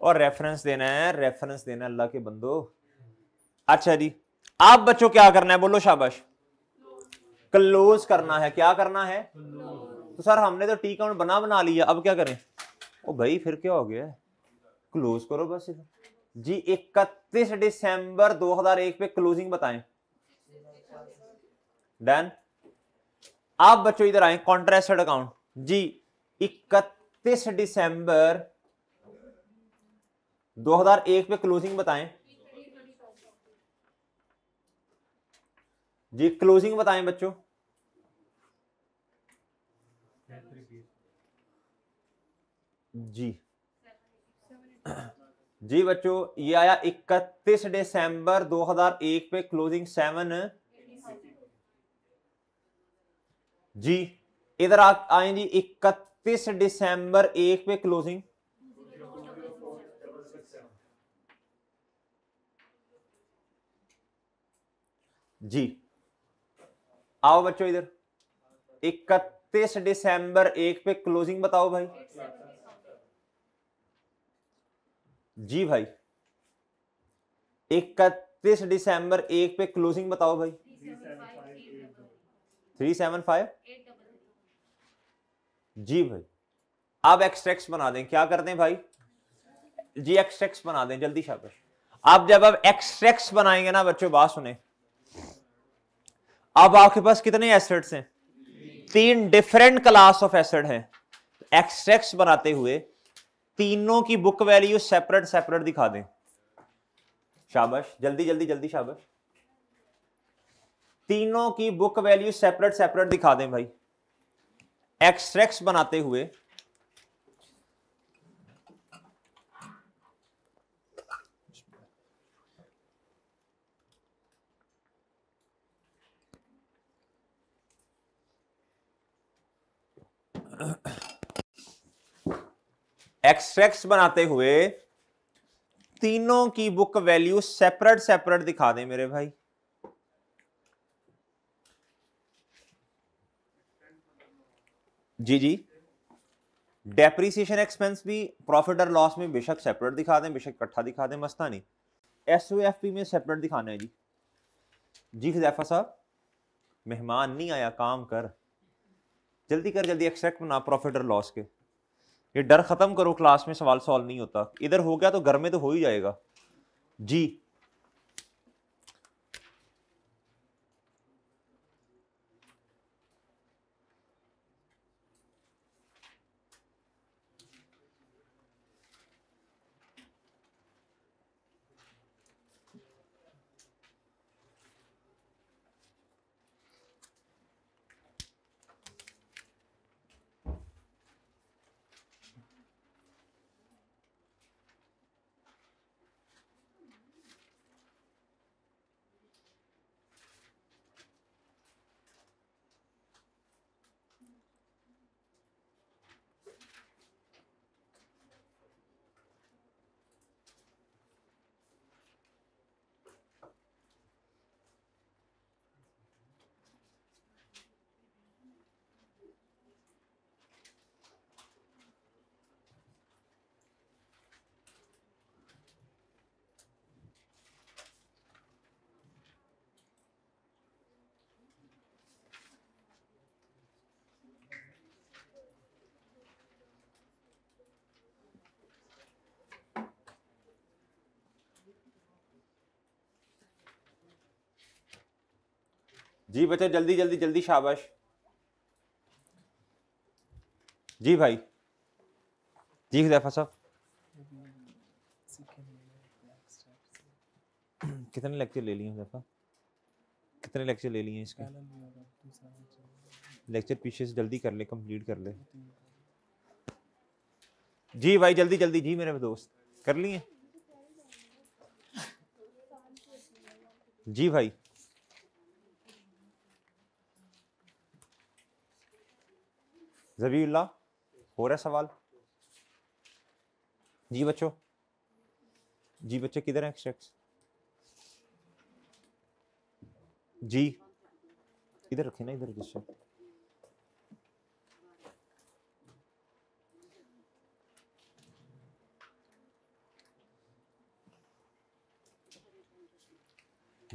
और रेफरेंस देना है रेफरेंस देना अल्लाह के बंदो अच्छा जी आप बच्चों क्या करना है बोलो शाबाश क्लोज करना है क्या करना है तो सर हमने तो टी काउंट बना बना लिया अब क्या करें ओ भाई फिर क्या हो गया क्लोज करो बस जी इकतीस दिसंबर 2001 पे क्लोजिंग बताएं डन आप बच्चों इधर आए कॉन्ट्रेस्टेड अकाउंट जी 31 दिसंबर 2001 पे क्लोजिंग बताएं जी क्लोजिंग बताएं बच्चों जी जी बच्चों ये आया 31 दिसंबर 2001 पे क्लोजिंग सेवन जी इधर आ जी इकतीस दिसंबर एक पे क्लोजिंग जी आओ बच्चों इधर इकतीस दिसंबर एक पे क्लोजिंग बताओ भाई जी भाई इकतीस दिसंबर एक पे क्लोजिंग बताओ भाई थ्री सेवन फाइव जी भाई आप एक्सट्रैक्ट्स बना दें क्या कर दें भाई जी एक्सट्रैक्ट बना दें जल्दी शाबाश आप जब आप एक्सट्रैक्ट बनाएंगे ना बच्चों बात सुने अब आपके पास कितने एसिड्स हैं तीन डिफरेंट क्लास ऑफ एसिड हैं एक्सट्रैक्ट्स बनाते हुए तीनों की बुक वैल्यू सेपरेट सेपरेट दिखा दें शाबाश जल्दी जल्दी जल्दी शाबाश तीनों की बुक वैल्यू सेपरेट सेपरेट दिखा दें भाई एक्सट्रैक्ट बनाते हुए एक्सट्रैक्ट बनाते हुए तीनों की बुक वैल्यू सेपरेट सेपरेट दिखा दें मेरे भाई जी जी डेप्रीसिएशन एक्सपेंस भी प्रॉफिट और लॉस में बेशक सेपरेट दिखा दें बेशक इकट्ठा दिखा दें मस्ता नहीं एस ओ एफ पी में सेपरेट दिखाना है जी जी खिजाफा साहब मेहमान नहीं आया काम कर जल्दी कर जल्दी एक्सट्रैक्ट बना प्रॉफिट और लॉस के ये डर ख़त्म करो क्लास में सवाल सॉल्व नहीं होता इधर हो गया तो घर में तो हो ही जाएगा जी जी बच्चा जल्दी जल्दी जल्दी शाबाश जी भाई जी हुदैफा साहब कितने लेक्चर ले लिए हुदैफा कितने लेक्चर ले लिए इसके लेक्चर पीछे से जल्दी कर ले कंप्लीट कर ले जी भाई जल्दी जल्दी जी मेरे दोस्त कर लिए जी भाई जबील्ला हो रहा सवाल जी बच्चों जी बच्चे किधर हैं शख्स जी इधर रखे ना इधर जिससे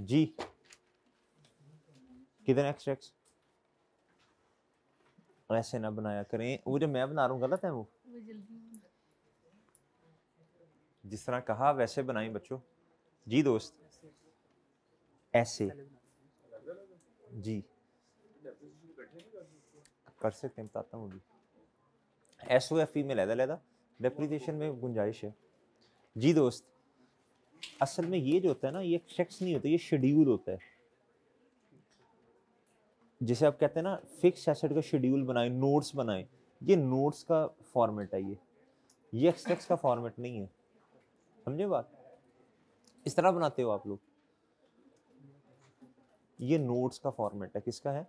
जी किधर एक्स एक्स ऐसे ना बनाया करें वो हम्म। जो मैं बना रहा हूँ गलत है वो जिस तरह कहा वैसे बनाएं बच्चों जी दोस्त ऐसे जी कर सकते हैं बताता हूँ G S O F E में लहदा लहदा डेप्रीशन में गुंजाइश है जी दोस्त असल में ये जो होता है ना ये शख्स नहीं होता ये शेड्यूल होता है जैसे आप कहते हैं ना फिक्स एसेट का शेड्यूल बनाए नोट्स बनाए ये नोट्स का फॉर्मेट है ये ये एक्सटेक्स का फॉर्मेट नहीं है समझे बात इस तरह बनाते हो आप लोग ये नोट्स का फॉर्मेट है किसका है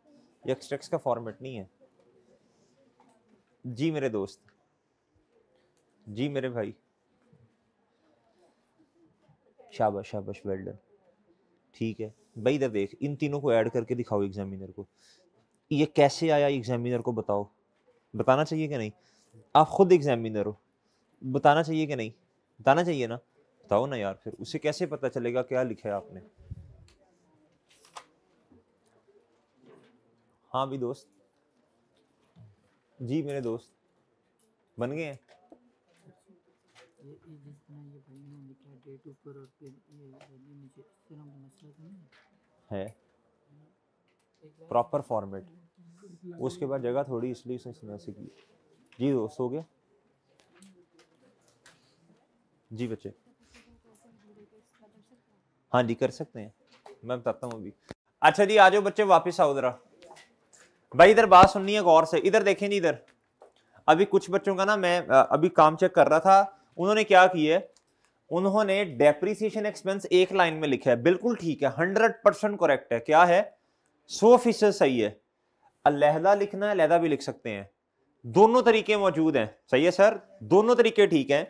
ये एक्सट्रैक्ट्स का फॉर्मेट नहीं है जी मेरे दोस्त जी मेरे भाई शाबाश शाबाश वेल्डन ठीक है भाई द देख इन तीनों को ऐड करके दिखाओ एग्जामिनर को ये कैसे आया एग्जामिनर को बताओ बताना चाहिए कि नहीं आप खुद एग्जामिनर हो बताना चाहिए कि नहीं बताना चाहिए ना बताओ ना यार फिर उसे कैसे पता चलेगा क्या लिखा है आपने हाँ भी दोस्त जी मेरे दोस्त बन गए हैं ये है प्रॉपर फॉर्मेट उसके बाद जगह थोड़ी इसलिए इसने की जी दोस्त हो गया जी बच्चे हाँ जी कर सकते हैं मैं बताता हूँ अभी अच्छा जी आ जाओ बच्चे वापस आओ उधर भाई इधर बात सुननी है गौर से इधर देखें जी इधर अभी कुछ बच्चों का ना मैं अभी काम चेक कर रहा था उन्होंने क्या किया है उन्होंने डेप्रीसिएशन एक्सपेंस एक लाइन में लिखा है बिल्कुल ठीक है हंड्रेड परसेंट करेक्ट है क्या है सौ फीसद सही है अलहदा लिखना है अलहदा भी लिख सकते हैं दोनों तरीके मौजूद हैं सही है सर दोनों तरीके ठीक हैं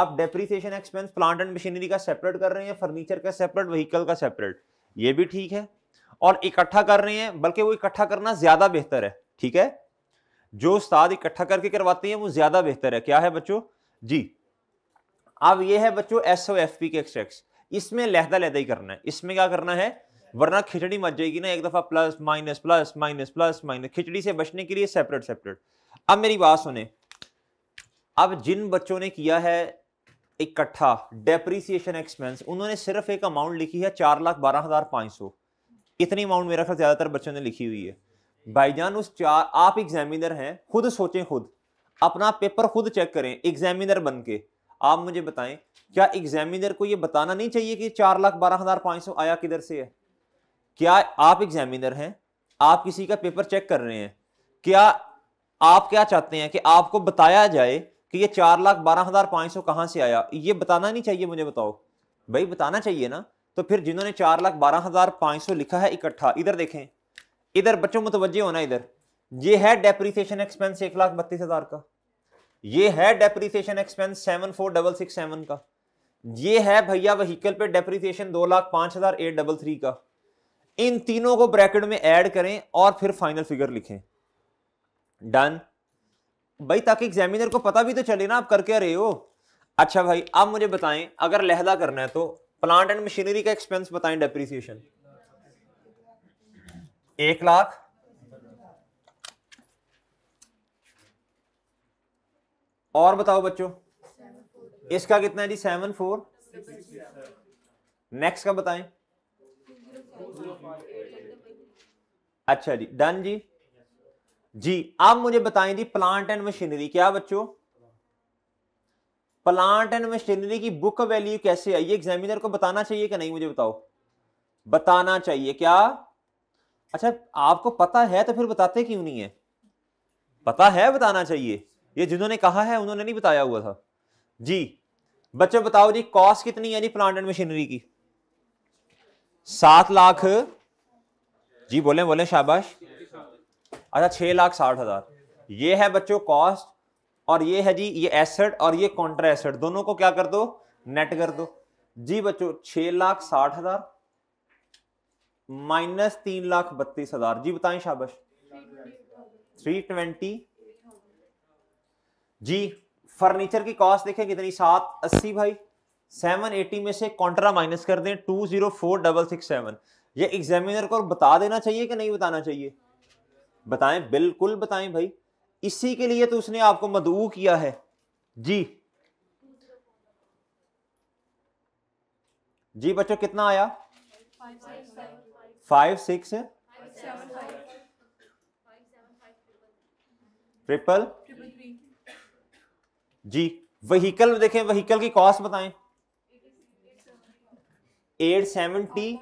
आप depreciation expense plant and machinery का सेपरेट कर रहे हैं फर्नीचर का सेपरेट व्हीकल का सेपरेट ये भी ठीक है और इकट्ठा कर रहे हैं बल्कि वो इकट्ठा करना ज्यादा बेहतर है ठीक है जो उस्ताद इकट्ठा करके करवाते हैं वो ज्यादा बेहतर है क्या है बच्चों जी अब ये है बच्चों एस ओ एफ पी के एक्सट्रैक्ट इसमें लहदा लहदा ही करना है इसमें क्या करना है वरना खिचड़ी मच जाएगी ना एक दफ़ा plus minus plus minus plus minus खिचड़ी से बचने के लिए सेपरेट सेपरेट अब मेरी बात सुने अब जिन बच्चों ने किया है इकट्ठा डेप्रीसिएशन एक्सपेंस उन्होंने सिर्फ एक अमाउंट लिखी है चार लाख बारह हज़ार पाँच सौ इतनी अमाउंट मेरा ख्याल ज़्यादातर बच्चों ने लिखी हुई है भाईजान उस चार आप एग्जामिनर हैं खुद सोचें खुद अपना पेपर खुद चेक करें एग्जामिनर बन के आप मुझे बताएं क्या एग्जामिनर को ये बताना नहीं चाहिए कि चार लाख बारह हज़ार पाँच सौ आया किधर से है क्या आप एग्जामिनर हैं आप किसी का पेपर चेक कर रहे हैं क्या आप क्या चाहते हैं कि आपको बताया जाए कि ये चार लाख बारह हज़ार पाँच सौ कहाँ से आया ये बताना नहीं चाहिए मुझे बताओ भाई बताना चाहिए ना तो फिर जिन्होंने चार लाख बारह हज़ार पाँच सौ लिखा है इकट्ठा इधर देखें इधर बच्चों मुतवजह होना इधर ये है डेप्रीसिएशन एक्सपेंस एक लाख बत्तीस हज़ार का ये है depreciation expense seven four double six seven का ये है भैया वहीकल पे डेप्रीसिएशन दो लाख पांच हजार एट डबल थ्री का इन तीनों को ब्रैकेट में ऐड करें और फिर फाइनल फिगर लिखें डन भाई ताकि एग्जामिनर को पता भी तो चले ना आप करके क्या रहे हो अच्छा भाई आप मुझे बताएं अगर लहदा करना है तो प्लांट एंड मशीनरी का एक्सपेंस बताएं डेप्रीसिएशन एक लाख और बताओ बच्चों इसका कितना है जी सेवन फोर नेक्स्ट का बताएं अच्छा जी डन जी जी आप मुझे बताएं जी प्लांट एंड मशीनरी क्या बच्चों प्लांट एंड मशीनरी की बुक वैल्यू कैसे आई एग्जामिनर को बताना चाहिए कि नहीं मुझे बताओ बताना चाहिए क्या अच्छा आपको पता है तो फिर बताते क्यों नहीं है पता है बताना चाहिए ये जिन्होंने कहा है उन्होंने नहीं बताया हुआ था जी बच्चों बताओ जी कॉस्ट कितनी है जी प्लांट एंड मशीनरी की सात लाख जी बोले बोले शाबाश अच्छा छह लाख साठ हज़ार ये है बच्चों कॉस्ट और ये है जी ये एसेट और ये कॉन्ट्रा एसेट दोनों को क्या कर दो नेट कर दो जी बच्चों छह लाख साठ हज़ार माइनस तीन लाख बत्तीस हज़ार जी बताएं शाबाश थ्री ट्वेंटी जी फर्नीचर की कॉस्ट देखें कितनी सात अस्सी भाई सेवन एटी में से कॉन्ट्रा माइनस कर दें two zero four double six seven ये एग्जामिनर को बता देना चाहिए कि नहीं बताना चाहिए बताएं बिल्कुल बताएं भाई इसी के लिए तो उसने आपको मदऊ किया है जी जी बच्चों कितना आया फाइव सिक्स ट्रिपल जी वहीकल देखें वहीकल की कॉस्ट बताएं एट सेवेंटी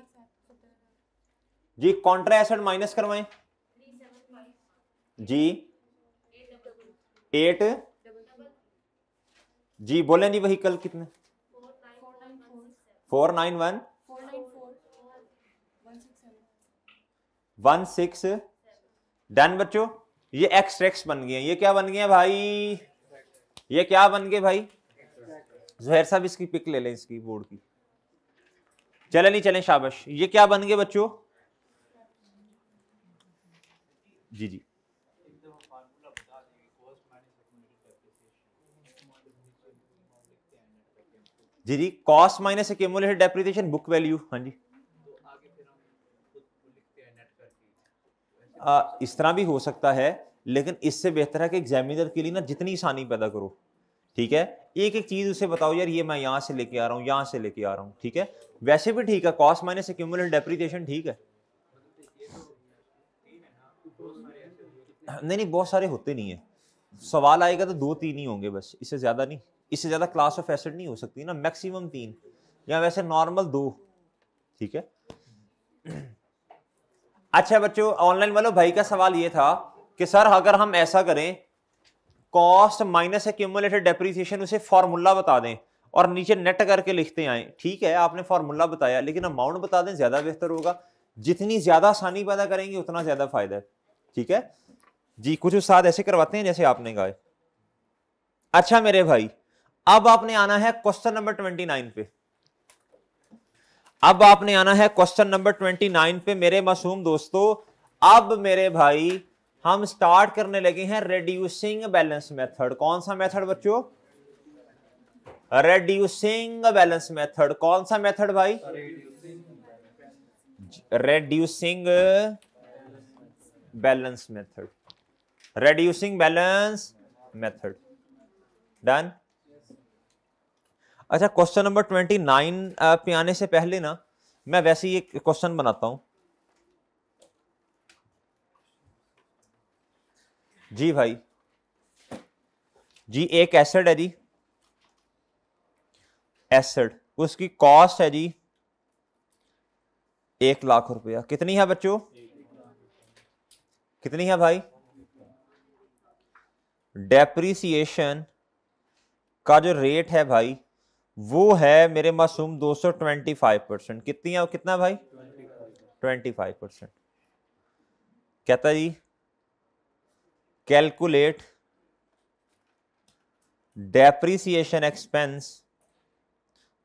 जी कॉन्ट्रा एसेड माइनस करवाएं जी एट जी बोले जी वहीकल कितने four nine one one six done बच्चों ये एक्सट्रैक्स बन गए ये क्या बन गए भाई ये क्या बन गए भाई जहर साहब इसकी पिक ले लें इसकी बोर्ड की चले नहीं चले शाबश ये क्या बन गए बच्चों जी जी जी जी cost minus accumulated depreciation book value हाँ जी आ, इस तरह भी हो सकता है लेकिन इससे बेहतर है कि एग्जामिनर के लिए ना जितनी आसानी पैदा करो ठीक है एक एक चीज़ उसे बताओ यार ये मैं यहाँ से लेके आ रहा हूँ यहाँ से लेके आ रहा हूँ ठीक है वैसे भी ठीक है कॉस्ट माइनस एक्यूमुलेट डेप्रीकेशन ठीक है नहीं नहीं बहुत सारे होते नहीं है सवाल आएगा तो दो तीन ही होंगे बस इससे ज़्यादा नहीं इससे ज़्यादा क्लास ऑफ एसेट नहीं हो सकती ना मैक्सिमम तीन या वैसे नॉर्मल दो ठीक है अच्छा बच्चों ऑनलाइन वालों भाई का सवाल ये था कि सर अगर हम ऐसा करें कॉस्ट माइनस एक्यूमुलेटेड डेप्रीसिएशन उसे फार्मूला बता दें और नीचे नेट करके लिखते आए ठीक है आपने फार्मूला बताया लेकिन अमाउंट बता दें ज़्यादा बेहतर होगा जितनी ज़्यादा आसानी पैदा करेंगे उतना ज़्यादा फ़ायदा है ठीक है जी कुछ उत्साह ऐसे करवाते हैं जैसे आपने कहा अच्छा मेरे भाई अब आपने आना है क्वेश्चन नंबर ट्वेंटी नाइन पे अब आपने आना है क्वेश्चन नंबर ट्वेंटी नाइन पे मेरे मासूम दोस्तों अब मेरे भाई हम स्टार्ट करने लगे हैं रेड्यूसिंग बैलेंस मेथड कौन सा मेथड बच्चों रेड्यूसिंग बैलेंस मेथड कौन सा मेथड भाई reducing balance method reducing balance method done अच्छा क्वेश्चन नंबर ट्वेंटी नाइन पे आने से पहले ना मैं वैसे ही एक क्वेश्चन बनाता हूं जी भाई जी एक एसिड है जी एसिड उसकी कॉस्ट है जी एक लाख रुपया कितनी है बच्चों कितनी है भाई डेप्रीसिएशन का जो रेट है भाई वो है मेरे मासूम 225 परसेंट कितनी है कितना भाई 25 परसेंट कहता जी calculate depreciation expense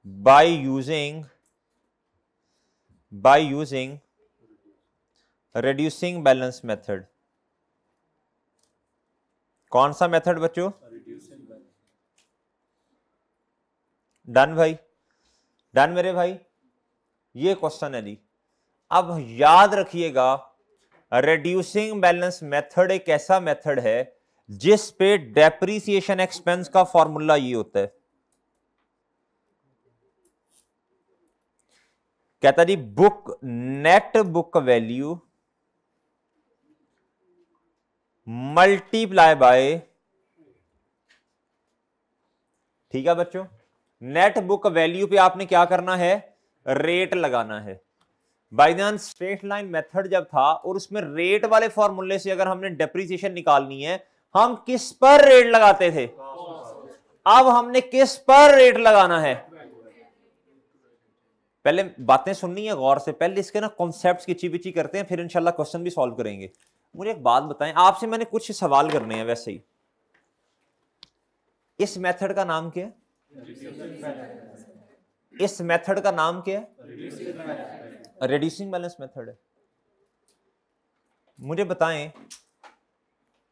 by using by using reducing balance method कौन सा मेथड बच्चों डन भाई डन मेरे भाई ये क्वेश्चन है जी अब याद रखिएगा रेड्यूसिंग बैलेंस मेथड एक ऐसा मेथड है जिस पे डेप्रीसिएशन एक्सपेंस का फॉर्मूला ये होता है कहता जी book net book value multiply by ठीक है बच्चों नेट बुक वैल्यू पे आपने क्या करना है रेट लगाना है बाइनांस स्ट्रेट लाइन मेथड जब था और उसमें रेट वाले फॉर्मूले से अगर हमने डेप्रीसिएशन निकालनी है हम किस पर रेट लगाते थे अब हमने किस पर रेट लगाना है पहले बातें सुननी है गौर से पहले इसके ना कॉन्सेप्ट की बिची करते हैं फिर इंशाल्लाह क्वेश्चन भी सॉल्व करेंगे मुझे एक बात बताएं आपसे मैंने कुछ सवाल करने हैं वैसे ही इस मेथड का नाम क्या है इस मेथड का नाम क्या है रेड्यूसिंग बैलेंस मेथड है मुझे बताएं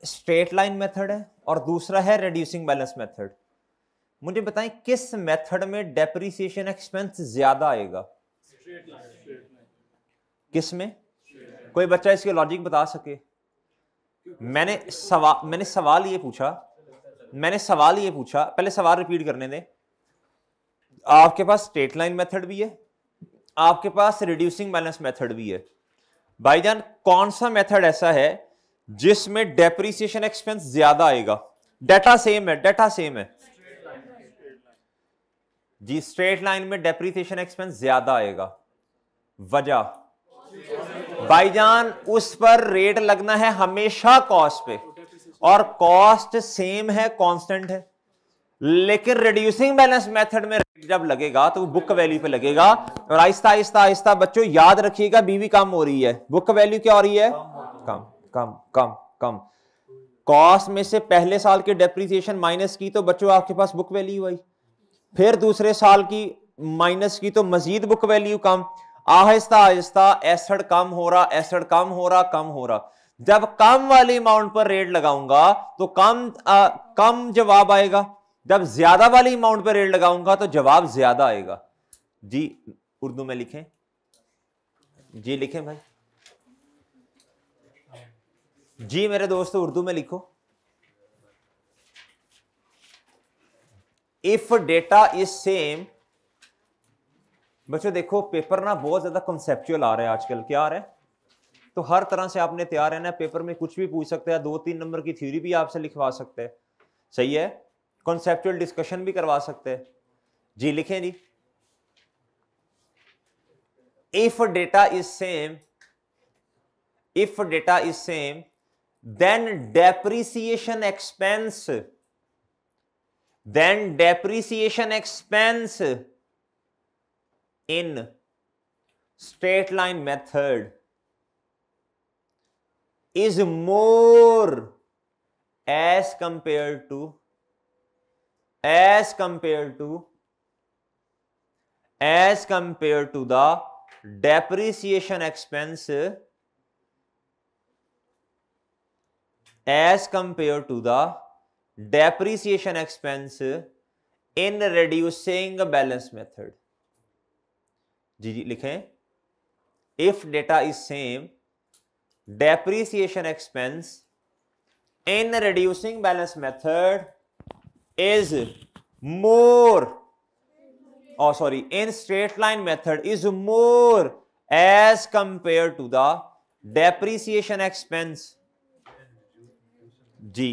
स्ट्रेट लाइन मेथड है और दूसरा है रेड्यूसिंग बैलेंस मेथड मुझे बताएं किस मेथड में डेप्रीसिएशन एक्सपेंस ज्यादा आएगा किस में कोई बच्चा इसके लॉजिक बता सके मैंने सवाल मैंने सवाल ये पूछा मैंने सवाल ये पूछा पहले सवाल रिपीट करने दें आपके पास स्ट्रेट लाइन मेथड भी है आपके पास रिड्यूसिंग बैलेंस मेथड भी है भाईजान कौन सा मेथड ऐसा है जिसमें डेप्रीसिएशन एक्सपेंस ज्यादा आएगा डेटा सेम है डेटा सेम है जी स्ट्रेट लाइन में डेप्रीसिएशन एक्सपेंस ज्यादा आएगा वजह भाईजान उस पर रेट लगना है हमेशा कॉस्ट पे और कॉस्ट सेम है कांस्टेंट है लेकिन रिड्यूसिंग बैलेंस मेथड में जब लगेगा तो वो बुक वैल्यू पे लगेगा और आहिस्ता आहिस्ता आहिस्ता बच्चों याद रखिएगा बीवी कम हो रही है बुक वैल्यू क्या हो रही है कम कम कम कम कॉस्ट में से पहले साल की डेप्रीसिएशन माइनस की तो बच्चों आपके पास बुक वैल्यू आई फिर दूसरे साल की माइनस की तो मजीद बुक वैल्यू कम आहिस्ता आहिस्ता एसड कम हो रहा एसड कम हो रहा कम हो रहा जब कम वाली अमाउंट पर रेट लगाऊंगा तो कम आ, कम जवाब आएगा जब ज्यादा वाली अमाउंट पर रेट लगाऊंगा तो जवाब ज्यादा आएगा जी उर्दू में लिखें जी लिखें भाई जी मेरे दोस्त उर्दू में लिखो इफ डेटा इज सेम बच्चों देखो पेपर ना बहुत ज्यादा कंसेप्चुअल आ रहा है आजकल क्या आ रहा है तो हर तरह से आपने तैयार रहना पेपर में कुछ भी पूछ सकते हैं दो तीन नंबर की थ्योरी भी आपसे लिखवा सकते हैं सही है कॉन्सेप्चुअल डिस्कशन भी करवा सकते हैं जी लिखें जी if data is same if data is same then depreciation expense then depreciation expense in straight line method is more as compare to as compare to as compare to the depreciation expense as compare to the depreciation expense in reducing balance method जी जी लिखें if data is same depreciation expense in reducing balance method is more और sorry in straight line method is more as compare to the depreciation expense जी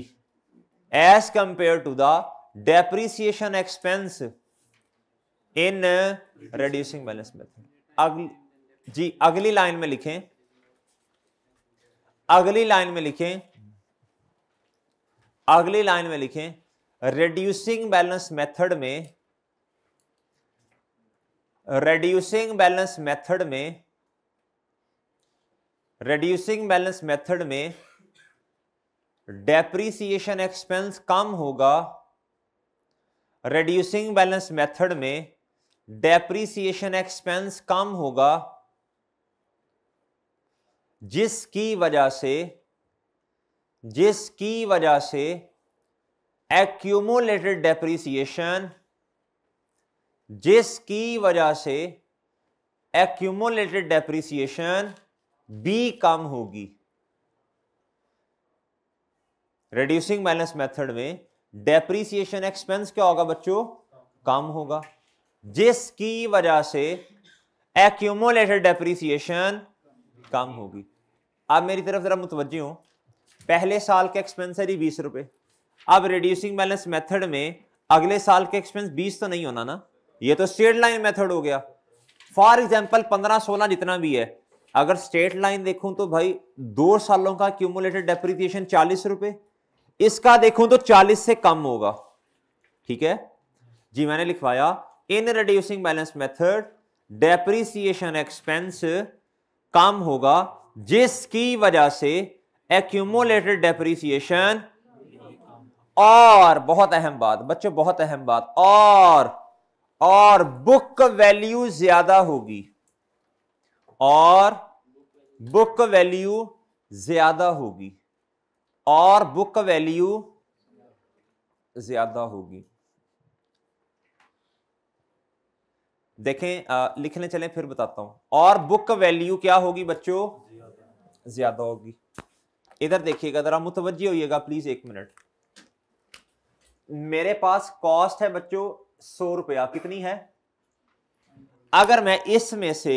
as compare to the depreciation expense in reducing balance method अगली जी अगली line में लिखें अगली line में लिखें अगली लाइन में लिखें रेड्यूसिंग बैलेंस मेथड में रेड्यूसिंग बैलेंस मेथड में रेड्यूसिंग बैलेंस मेथड में डेप्रीसिएशन एक्सपेंस कम होगा रेड्यूसिंग बैलेंस मेथड में डेप्रीसिएशन एक्सपेंस कम होगा जिसकी वजह से जिसकी वजह से एक्यूमुलेटेड डेप्रीसिएशन जिसकी वजह से एक्यूमुलेटेड डेप्रीसिएशन बी कम होगी रिड्यूसिंग बैलेंस मेथड में डेप्रीसिएशन एक्सपेंस क्या होगा बच्चों कम होगा जिसकी वजह से एक्यूमुलेटेड डेप्रीसिएशन कम होगी आप मेरी तरफ जरा मुतवजह हो पहले साल का एक्सपेंस है जी बीस रुपए अब रिड्यूसिंग बैलेंस मेथड में अगले साल के एक्सपेंस बीस तो नहीं होना ना ये तो स्टेट लाइन मेथड हो गया फॉर एग्जाम्पल पंद्रह सोलह जितना भी है अगर स्टेट लाइन देखूं तो भाई दो सालों का क्यूमुलेटेड डेप्रीसिएशन चालीस रुपए इसका देखूं तो चालीस से कम होगा ठीक है जी मैंने लिखवाया in reducing balance method depreciation expense कम होगा जिसकी वजह से एक्यूमुलेटेड डेप्रीसिएशन और बहुत अहम बात बच्चों बहुत अहम बात और और बुक वैल्यू ज्यादा होगी और बुक वैल्यू ज्यादा होगी और बुक वैल्यू ज्यादा होगी देखें आ, लिखने चले फिर बताता हूं और बुक वैल्यू क्या होगी बच्चों ज्यादा होगी इधर देखिएगा जरा मुतवजी होइएगा प्लीज एक मिनट मेरे पास कॉस्ट है बच्चों सौ रुपया कितनी है अगर मैं इसमें से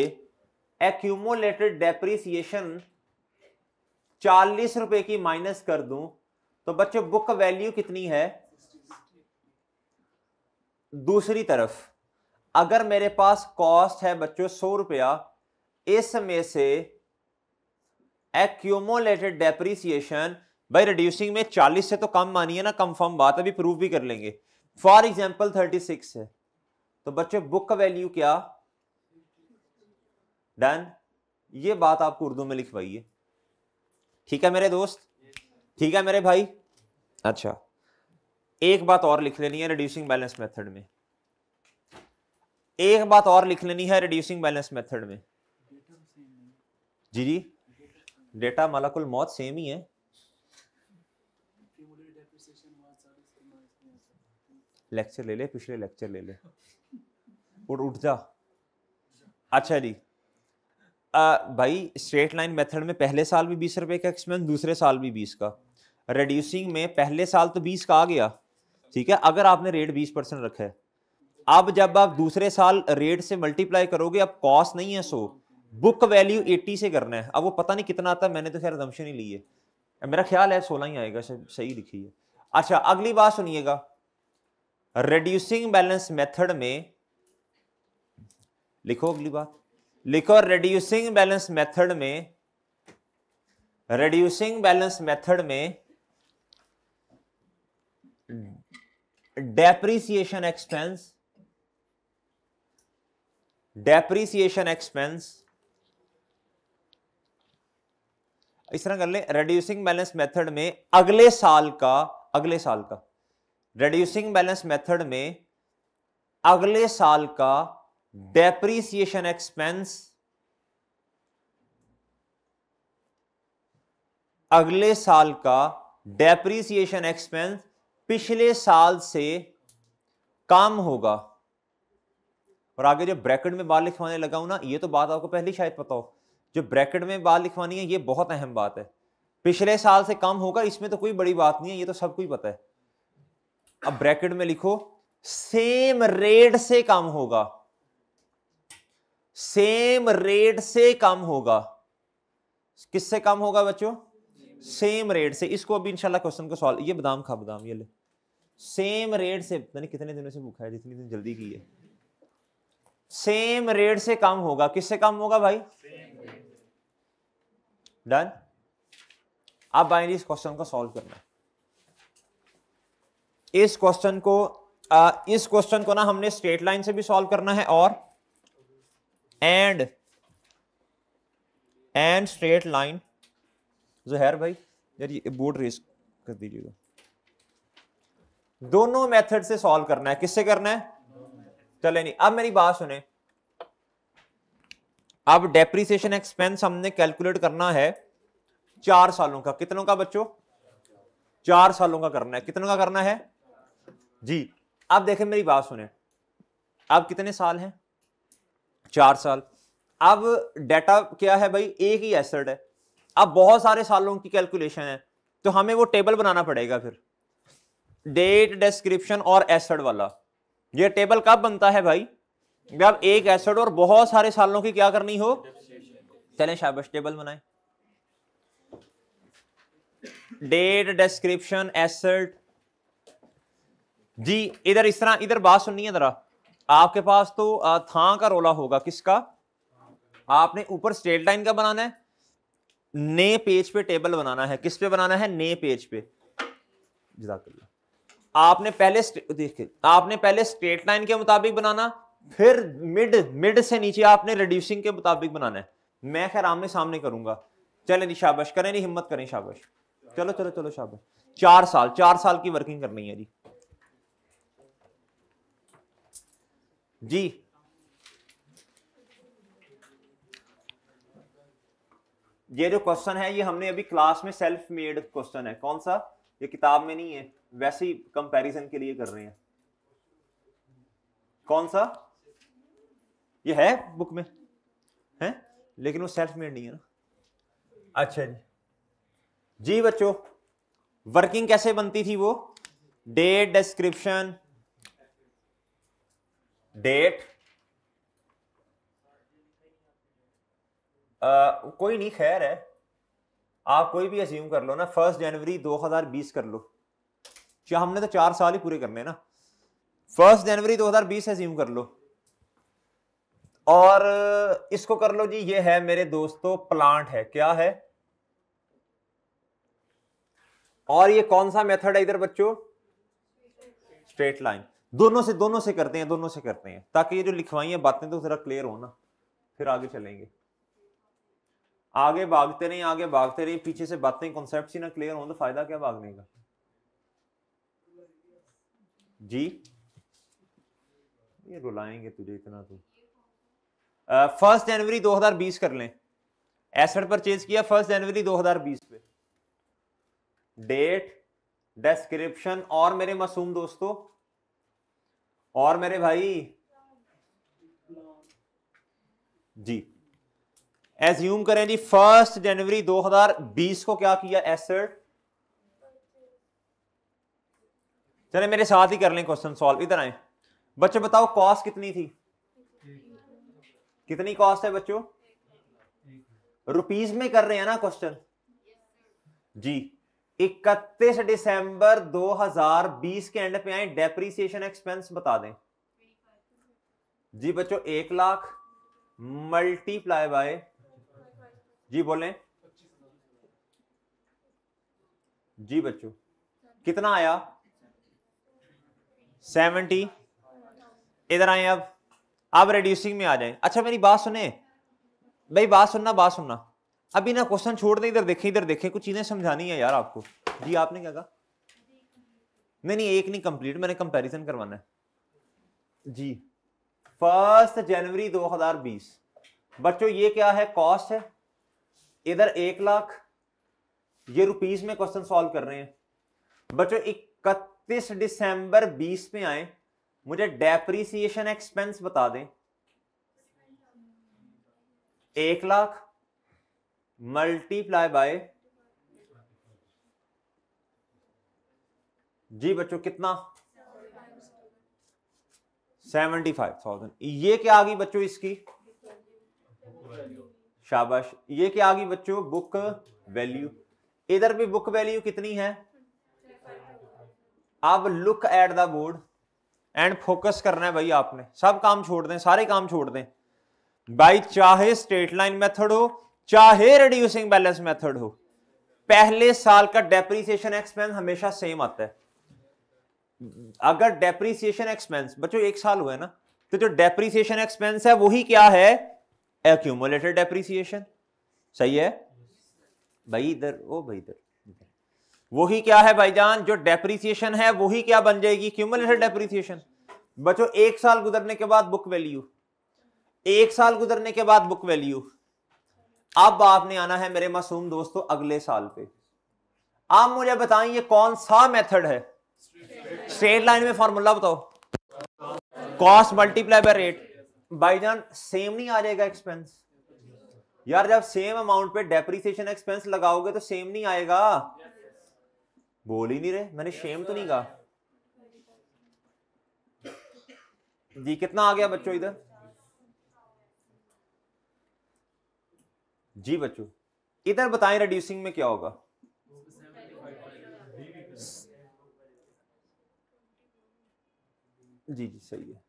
एक्यूमोलेटेड डेप्रीसिएशन चालीस रुपए की माइनस कर दूं तो बच्चों बुक वैल्यू कितनी है दूसरी तरफ अगर मेरे पास कॉस्ट है बच्चों सौ रुपया इसमें से एक्यूमोलेटेड डेप्रीसिएशन भाई रिड्यूसिंग में चालीस से तो कम मानिए ना कंफर्म बात अभी प्रूव भी कर लेंगे फॉर एग्जाम्पल थर्टी सिक्स है तो बच्चे बुक का वैल्यू क्या डन ये बात आपको उर्दू में लिखवाइए ठीक है मेरे दोस्त ठीक है मेरे भाई अच्छा एक बात और लिख लेनी है रिड्यूसिंग बैलेंस मेथड में एक बात और लिख लेनी है रिड्यूसिंग बैलेंस मेथड में जी जी डेटा मालाकुल मौत सेम ही है लेक्चर ले ले पिछले लेक्चर ले ले उठ उठ जा अच्छा जी आ, भाई स्ट्रेट लाइन मेथड में पहले साल भी बीस रुपए का एक्सपेंस दूसरे साल भी बीस का रेड्यूसिंग में पहले साल तो बीस का आ गया ठीक है अगर आपने रेट बीस परसेंट रखा है अब जब आप दूसरे साल रेट से मल्टीप्लाई करोगे अब कॉस्ट नहीं है सो बुक वैल्यू एट्टी से करना है अब वो पता नहीं कितना आता है मैंने तो खैर दमशन ही ली है मेरा ख्याल है सोलह ही आएगा सही लिखी है अच्छा अगली बात सुनिएगा रेड्यूसिंग बैलेंस मेथड में लिखो अगली बात लिखो रेड्यूसिंग बैलेंस मेथड में रेड्यूसिंग बैलेंस मेथड में डेप्रिसिएशन एक्सपेंस डेप्रिसिएशन एक्सपेंस इस तरह कर ले रेड्यूसिंग बैलेंस मेथड में अगले साल का अगले साल का रेड्यूसिंग बैलेंस मेथड में अगले साल का डेप्रीसिएशन एक्सपेंस अगले साल का डेप्रीसिएशन एक्सपेंस पिछले साल से कम होगा और आगे जो ब्रैकेट में बाल लिखवाने लगा हूं ना ये तो बात आपको पहले शायद पता हो जो ब्रैकेट में बाल लिखवानी है ये बहुत अहम बात है पिछले साल से कम होगा इसमें तो कोई बड़ी बात नहीं है ये तो सबको ही पता है अब ब्रैकेट में लिखो सेम रेट से काम होगा सेम रेट से काम होगा किससे काम होगा बच्चों सेम रेट से इसको अभी इंशाल्लाह क्वेश्चन को सॉल्व ये बादाम खा बादाम ये ले सेम रेट से पता नहीं कितने दिनों से भूखा है जितनी दिन जल्दी की है सेम रेट से काम होगा किससे काम होगा भाई डन अब आएंगे इस क्वेश्चन को सॉल्व करना है इस क्वेश्चन को आ, इस क्वेश्चन को ना हमने स्ट्रेट लाइन से भी सॉल्व करना है और एंड एंड स्ट्रेट लाइन जहर भाई यार ये बोर्ड रेस कर दीजिएगा दोनों मेथड से सॉल्व करना है किससे करना है चले नहीं अब मेरी बात सुने अब डेप्रीसिएशन एक्सपेंस हमने कैलकुलेट करना है चार सालों का कितनों का बच्चों चार सालों का करना है कितनों का करना है जी आप देखें मेरी बात सुने आप कितने साल हैं चार साल अब डेटा क्या है भाई एक ही एसेट है अब बहुत सारे सालों की कैलकुलेशन है तो हमें वो टेबल बनाना पड़ेगा फिर डेट डिस्क्रिप्शन और एसेट वाला ये टेबल कब बनता है भाई जब एक एसेट और बहुत सारे सालों की क्या करनी हो चले शाबाश टेबल बनाए डेट डिस्क्रिप्शन एसेट जी इधर इस तरह इधर बात सुननी है जरा आपके पास तो था का रोला होगा किसका आपने ऊपर स्ट्रेट लाइन का बनाना है ने पेज पे टेबल बनाना है किस पे बनाना है ने पेज पे जजाकल्ला आपने पहले देखिए आपने पहले स्ट्रेट लाइन के मुताबिक बनाना फिर मिड मिड से नीचे आपने रिड्यूसिंग के मुताबिक बनाना है मैं खैर आमने सामने करूंगा चले नहीं शाबाश करें नहीं हिम्मत करें शाबाश चलो चलो चलो शाबाश चार साल चार साल की वर्किंग करनी है जी जी ये जो क्वेश्चन है ये हमने अभी क्लास में सेल्फ मेड क्वेश्चन है कौन सा ये किताब में नहीं है वैसे ही कंपैरिजन के लिए कर रहे हैं कौन सा ये है बुक में है लेकिन वो सेल्फ मेड नहीं है ना अच्छा जी जी बच्चों वर्किंग कैसे बनती थी वो डेट डिस्क्रिप्शन डेट Uh, कोई नहीं खैर है आप कोई भी अज्यूम कर लो ना फर्स्ट जनवरी 2020 कर लो क्या हमने तो चार साल ही पूरे करने ना फर्स्ट जनवरी 2020 अज्यूम कर लो और इसको कर लो जी ये है मेरे दोस्तों प्लांट है क्या है और ये कौन सा मेथड है इधर बच्चों स्ट्रेट लाइन दोनों से दोनों से करते हैं दोनों से करते हैं ताकि ये जो लिखवाई है बातें तो जरा क्लियर हो ना फिर आगे चलेंगे आगे भागते रहे आगे भागते रहे पीछे से बातें कॉन्सेप्ट ही ना क्लियर हो तो फायदा क्या भागने का जी ये रुलाएंगे तुझे इतना तो फर्स्ट जनवरी 2020 कर लें एसेट परचेज किया फर्स्ट जनवरी 2020 पे डेट डेस्क्रिप्शन और मेरे मासूम दोस्तों और मेरे भाई जी एज्यूम करें जी फर्स्ट जनवरी 2020 को क्या किया एसर्ट चले मेरे साथ ही कर लें क्वेश्चन सॉल्व इधर आए बच्चों बताओ कॉस्ट कितनी थी कितनी कॉस्ट है बच्चों रुपीज में कर रहे हैं ना क्वेश्चन जी इकतीस दिसंबर 2020 के एंड पे आए डेप्रीसिएशन एक्सपेंस बता दें जी बच्चों एक लाख मल्टीप्लाई बाय जी बोले जी बच्चों कितना आया सेवेंटी इधर आए अब अब रेड्यूसिंग में आ जाए अच्छा मेरी बात सुने भाई बात सुनना बात सुनना अभी ना क्वेश्चन छोड़ दें इधर देखें इधर देखें कुछ चीज़ें समझानी है यार आपको जी आपने क्या कहा नहीं नहीं एक नहीं कंप्लीट मैंने कंपैरिजन करवाना है जी फर्स्ट जनवरी 2020 बच्चों ये क्या है कॉस्ट है इधर एक लाख ये रुपीस में क्वेश्चन सॉल्व कर रहे हैं बच्चों इकतीस दिसंबर 20 में आए मुझे डेप्रीसिएशन एक्सपेंस बता दें एक लाख मल्टीप्लाई बाय जी बच्चों कितना सेवेंटी फाइव थाउजेंड ये क्या आ गई बच्चों इसकी शाबाश ये क्या आ गई बच्चों बुक वैल्यू इधर भी बुक वैल्यू कितनी है अब look at the board and focus करना है भाई आपने सब काम छोड़ दें सारे काम छोड़ दें भाई चाहे स्ट्रेट लाइन मेथड हो चाहे रिड्यूसिंग बैलेंस मेथड हो पहले साल का डेप्रीसिएशन एक्सपेंस हमेशा सेम आता है अगर डेप्रीसिएशन एक्सपेंस बच्चों एक साल हुआ है ना तो जो डेप्रीसिएशन एक्सपेंस है वही क्या है एक्यूमुलेटेड डेप्रीसिएशन सही है भाई इधर ओ भाई इधर वही क्या है भाईजान जो डेप्रीसिएशन है वही क्या बन जाएगी क्यूमुलेटेड डेप्रीसिएशन बच्चों एक साल गुजरने के बाद बुक वैल्यू एक साल गुजरने के बाद बुक वैल्यू अब आपने आना है मेरे मासूम दोस्तों अगले साल पे आप मुझे बताएं ये कौन सा मेथड है स्ट्रेट लाइन में फॉर्मूला बताओ cost multiply by rate by जान सेम नहीं आ जाएगा एक्सपेंस यार जब सेम अमाउंट पे डेप्रीसिएशन एक्सपेंस लगाओगे तो सेम नहीं आएगा बोल ही नहीं रहे मैंने सेम तो नहीं कहा जी कितना आ गया बच्चों इधर जी बच्चों इधर बताएं रिड्यूसिंग में क्या होगा जी जी सही है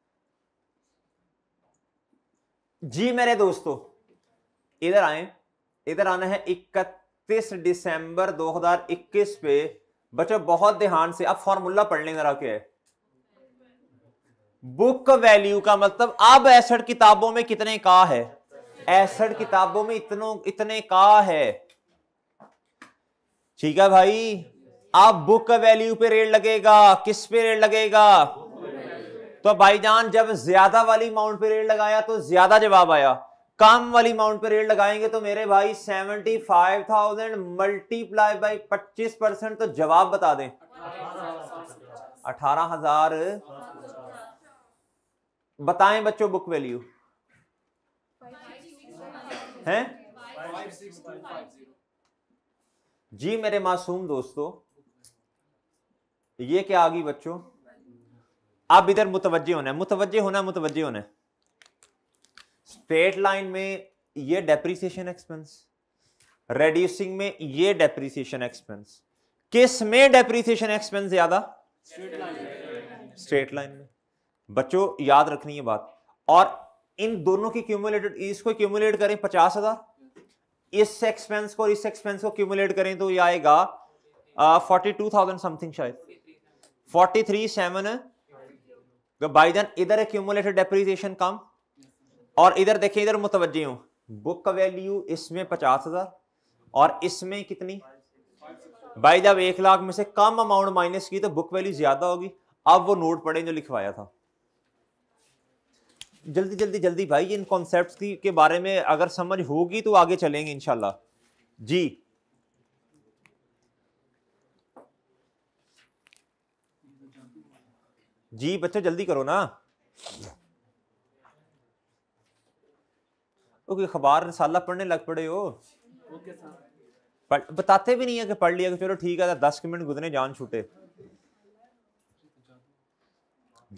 जी मेरे दोस्तों इधर आए इधर आना है इकतीस दिसंबर 2021 पे बच्चों बहुत ध्यान से अब फॉर्मूला पढ़ लेंगे क्या है बुक वैल्यू का मतलब अब एसड किताबों में कितने का है एसड किताबों में इतनों इतने का है ठीक है भाई आप बुक वैल्यू पे रेट लगेगा किस पे रेट लगेगा तो भाईजान जब ज्यादा वाली माउंट पे रेट लगाया तो ज्यादा जवाब आया कम वाली माउंट पे रेट लगाएंगे तो मेरे भाई seventy five thousand multiply by पच्चीस परसेंट तो जवाब बता दें अठारह हजार बताएं बच्चों बुक वैल्यू है जी मेरे मासूम दोस्तों ये क्या आ गई बच्चों अब इधर मुतवजे होना है मुतवजे होना मुतवजे होना है स्ट्रेट लाइन में ये डेप्रीसिएशन एक्सपेंस रेड्यूसिंग में ये डेप्रीसिएशन एक्सपेंस किस में डेप्रीसिएशन एक्सपेंस ज्यादा स्ट्रेट लाइन में बच्चों याद रखनी है बात और इन दोनों की क्यूमुलेटेड इसको क्यूमुलेट करें पचास हजार इस एक्सपेंस को और इस एक्सपेंस को क्यूमुलेट करें तो ये आएगा फोर्टी टू थाउजेंड समथिंग शायद forty three seven by then इधर एक्यूमुलेटेड डेप्रीजिएशन कम और इधर देखें इधर मुतवजे हूँ बुक वैल्यू इसमें पचास हजार और इसमें कितनी भाई जब एक लाख में से कम अमाउंट माइनस की तो बुक वैल्यू ज्यादा होगी अब वो नोट पढ़े जो लिखवाया था जल्दी जल्दी जल्दी भाई इन कॉन्सेप्ट के बारे में अगर समझ होगी तो आगे चलेंगे इनशाला जी जी बच्चों जल्दी करो ना ओके अखबार रसाला पढ़ने लग पड़े हो बताते भी नहीं है कि पढ़ लिया कि चलो ठीक है दस मिनट गुजरे जान छूटे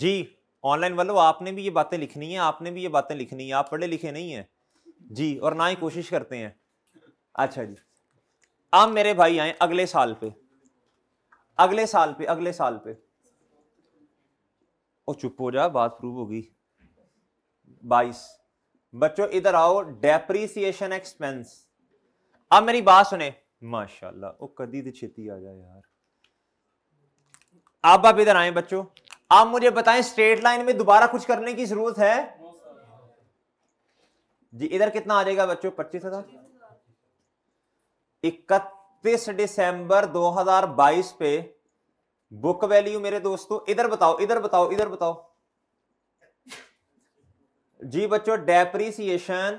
जी ऑनलाइन वालों आपने भी ये बातें लिखनी है आपने भी ये बातें लिखनी है आप पढ़े लिखे नहीं हैं जी और ना ही कोशिश करते हैं अच्छा जी आप मेरे भाई आए अगले साल पे अगले साल पे अगले साल पे और चुप हो जा बात प्रूव होगी बाईस बच्चों इधर आओ डेप्रीसिएशन एक्सपेंस अब मेरी बात सुने माशाल्लाह ओ कदी तो छेती आ जाए यार आप आप इधर आए बच्चों आप मुझे बताएं स्ट्रेट लाइन में दोबारा कुछ करने की जरूरत है जी इधर कितना आ जाएगा बच्चों पच्चीस हजार इकतीस दिसंबर 2022 पे बुक वैल्यू मेरे दोस्तों इधर बताओ इधर बताओ इधर बताओ जी बच्चों डेप्रीसिएशन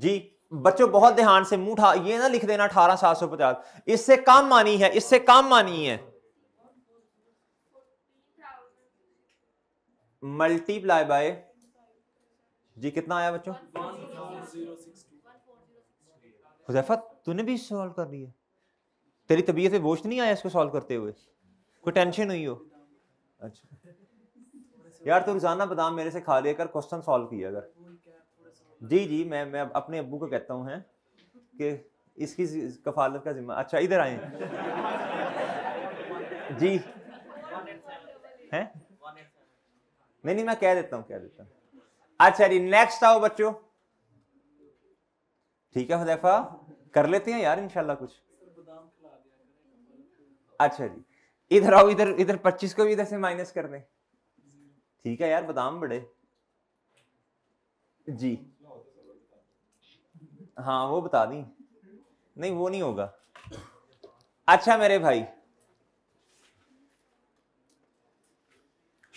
जी बच्चों बहुत ध्यान से मुंह ये ना लिख देना अठारह सात सौ पचास इससे कम मानी है इससे कम मानी है मल्टीप्लाई बाय जी कितना आया बच्चों हुजैफा तूने भी सॉल्व कर लिया तेरी तबीयत पे बोझ नहीं आया इसको सॉल्व करते हुए कोई टेंशन हुई हो अच्छा यार तो रोजाना बादाम मेरे से खा लेकर क्वेश्चन सॉल्व किया अगर जी जी मैं मैं अपने अबू को कहता हूँ कि इसकी कफालत का जिम्मा अच्छा इधर आए जी हैं नहीं नहीं मैं कह देता हूं कह देता हूं अच्छा जी नेक्स्ट आओ बच्चों ठीक है हुदैफा कर लेते हैं यार इनशाला कुछ अच्छा जी इधर आओ इधर इधर पच्चीस को भी इधर से माइनस कर दें ठीक है यार बादाम बड़े जी हाँ वो बता दी नहीं वो नहीं होगा अच्छा मेरे भाई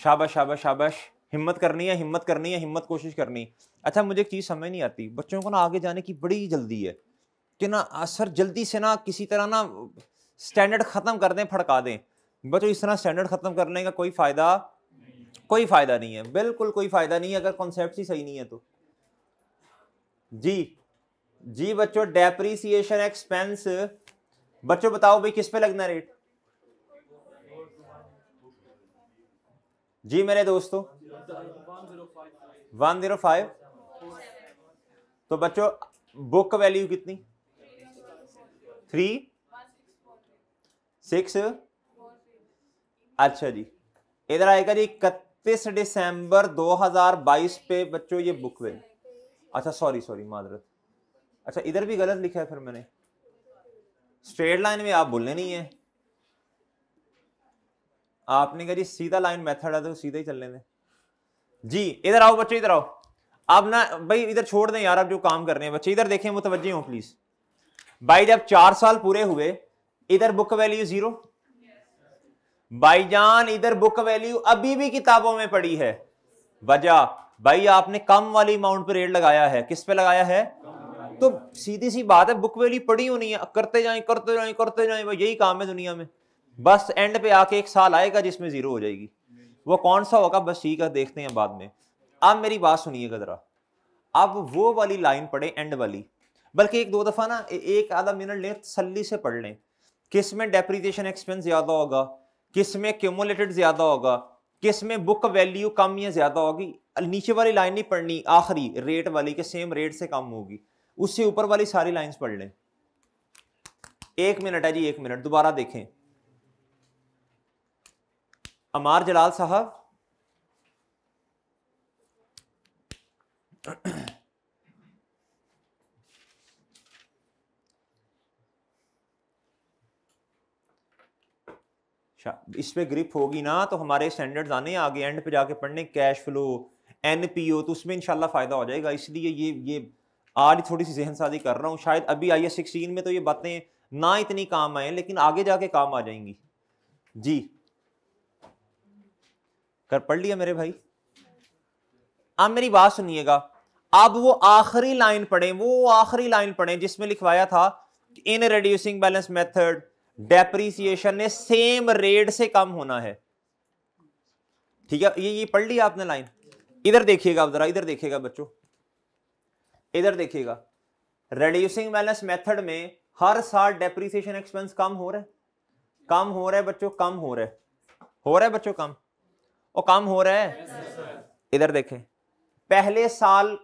शाबाश शाबाश शाबाश हिम्मत करनी है हिम्मत करनी है हिम्मत कोशिश करनी अच्छा मुझे एक चीज़ समझ नहीं आती बच्चों को ना आगे जाने की बड़ी जल्दी है कि ना सर जल्दी से ना किसी तरह ना स्टैंडर्ड ख़त्म कर दें फड़का दें बच्चों इस तरह स्टैंडर्ड ख़त्म करने का कोई फ़ायदा कोई फ़ायदा नहीं है बिल्कुल कोई फ़ायदा नहीं है अगर कॉन्सेप्ट ही सही नहीं है तो जी जी बच्चों डेप्रीसिएशन एक्सपेंस बच्चों बताओ भाई किस पे लगना रेट जी मेरे दोस्तों वन जीरो फाइव तो बच्चों बुक वैल्यू कितनी थ्री सिक्स अच्छा जी इधर आएगा जी इकतीस दिसंबर 2022 पे बच्चों ये बुक वैल्यू अच्छा सॉरी सॉरी मादरत अच्छा इधर भी गलत लिखा है फिर मैंने स्ट्रेट लाइन में आप बोलने नहीं है आपने कहा जी सीधा लाइन मेथड है तो सीधा ही चलने दें जी इधर आओ बच्चे इधर आओ आप ना भाई इधर छोड़ दें यार आप जो काम कर रहे हैं बच्चे इधर देखें मुतवजी हों प्लीज भाई जब चार साल पूरे हुए इधर बुक वैल्यू जीरो बाईजान इधर बुक वैल्यू अभी भी किताबों में पड़ी है वजह भाई आपने कम वाली अमाउंट पर रेट लगाया है किस पे लगाया है तो सीधी सी बात है बुक वैल्यू पड़ी होनी है करते जाए करते जाए करते जाए यही काम है दुनिया में बस एंड पे आके एक साल आएगा जिसमें ज़ीरो हो जाएगी वो कौन सा होगा बस ठीक है देखते हैं बाद में अब मेरी बात सुनिए ज़रा अब वो वाली लाइन पढ़े एंड वाली बल्कि एक दो दफ़ा ना एक आधा मिनट लें तसली से पढ़ लें किस में डेप्रीजेशन एक्सपेंस ज़्यादा होगा किस में क्यूमोलेटेड ज़्यादा होगा किस में बुक वैल्यू कम या ज़्यादा होगी नीचे वाली लाइन नहीं पढ़नी आखिरी रेट वाली के सेम रेट से कम होगी उससे ऊपर वाली सारी लाइन पढ़ लें एक मिनट है जी एक मिनट दोबारा देखें अमार जलाल साहब अच्छा, इस पे ग्रिप होगी ना तो हमारे स्टैंडर्ड्स आने आगे एंड पे जाके पढ़ने cash flow N P O तो उसमें इनशाला फ़ायदा हो जाएगा इसलिए ये ये आज थोड़ी सी जहन साजी कर रहा हूँ शायद अभी आई एस सिक्सटीन में तो ये बातें ना इतनी काम आए लेकिन आगे जाके काम आ जाएंगी जी कर पढ़ लिया मेरे भाई आप मेरी बात सुनिएगा अब वो आखिरी लाइन पढ़े वो आखिरी लाइन पढ़े जिसमें लिखवाया था in reducing balance method depreciation ने सेम रेट से कम होना है ठीक है ये ये पढ़ लिया आपने लाइन इधर देखिएगा आप जरा इधर देखिएगा बच्चों इधर देखिएगा रेड्यूसिंग बैलेंस मेथड में हर साल डेप्रीसिएशन एक्सपेंस कम हो रहा है कम हो रहा है बच्चों कम हो रहा है हो रहा है बच्चों कम वो काम हो रहा है yes, इधर देखें पहले साल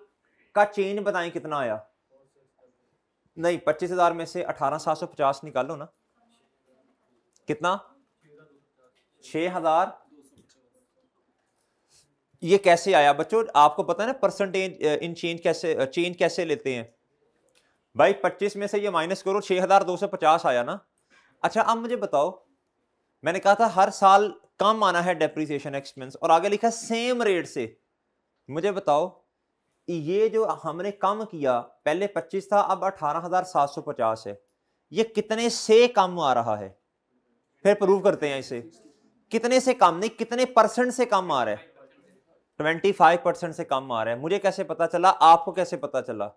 का चेंज बताएं कितना आया नहीं पच्चीस हजार में से अठारह सात सौ पचास निकालो ना कितना छ हजार ये कैसे आया बच्चों आपको पता है ना परसेंटेज इन चेंज कैसे चेंज कैसे लेते हैं भाई पच्चीस में से ये माइनस करो छः हज़ार दो सौ पचास आया ना अच्छा अब मुझे बताओ मैंने कहा था हर साल कम आना है डेप्रीसिएशन एक्सपेंस और आगे लिखा सेम रेट से मुझे बताओ ये जो हमने कम किया पहले 25 था अब 18,750 है ये कितने से कम आ रहा है फिर प्रूव करते हैं इसे कितने से कम नहीं कितने परसेंट से कम आ रहा है 25 परसेंट से कम आ रहा है मुझे कैसे पता चला आपको कैसे पता चला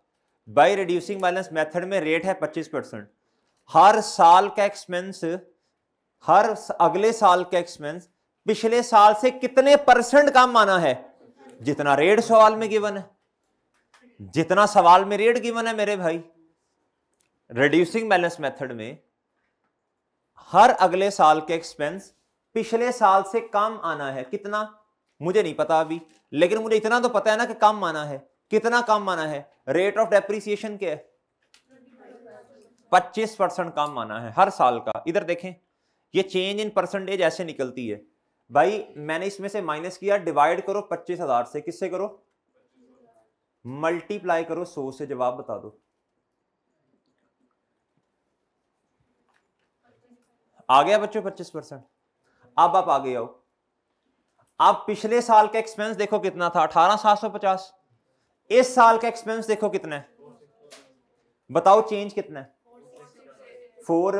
बाई रिड्यूसिंग बैलेंस मेथड में रेट है 25 परसेंट हर साल का एक्सपेंस हर अगले साल के एक्सपेंस पिछले साल से कितने परसेंट कम आना है जितना रेट सवाल में गिवन है जितना सवाल में रेट गिवन है मेरे भाई रिड्यूसिंग बैलेंस मेथड में हर अगले साल के एक्सपेंस पिछले साल से कम आना है कितना मुझे नहीं पता अभी लेकिन मुझे इतना तो पता है ना कि कम आना है कितना कम आना है रेट ऑफ डेप्रिसिएशन क्या है 25 परसेंट कम आना है हर साल का इधर देखें ये चेंज इन परसेंटेज ऐसे निकलती है भाई मैंने इसमें से माइनस किया डिवाइड करो पच्चीस हजार से किससे करो मल्टीप्लाई करो सौ से जवाब बता दो आ गया बच्चों पच्चीस परसेंट अब आप आगे आओ आप पिछले साल का एक्सपेंस देखो कितना था अठारह सात सौ पचास इस साल का एक्सपेंस देखो कितना है बताओ चेंज कितना है फोर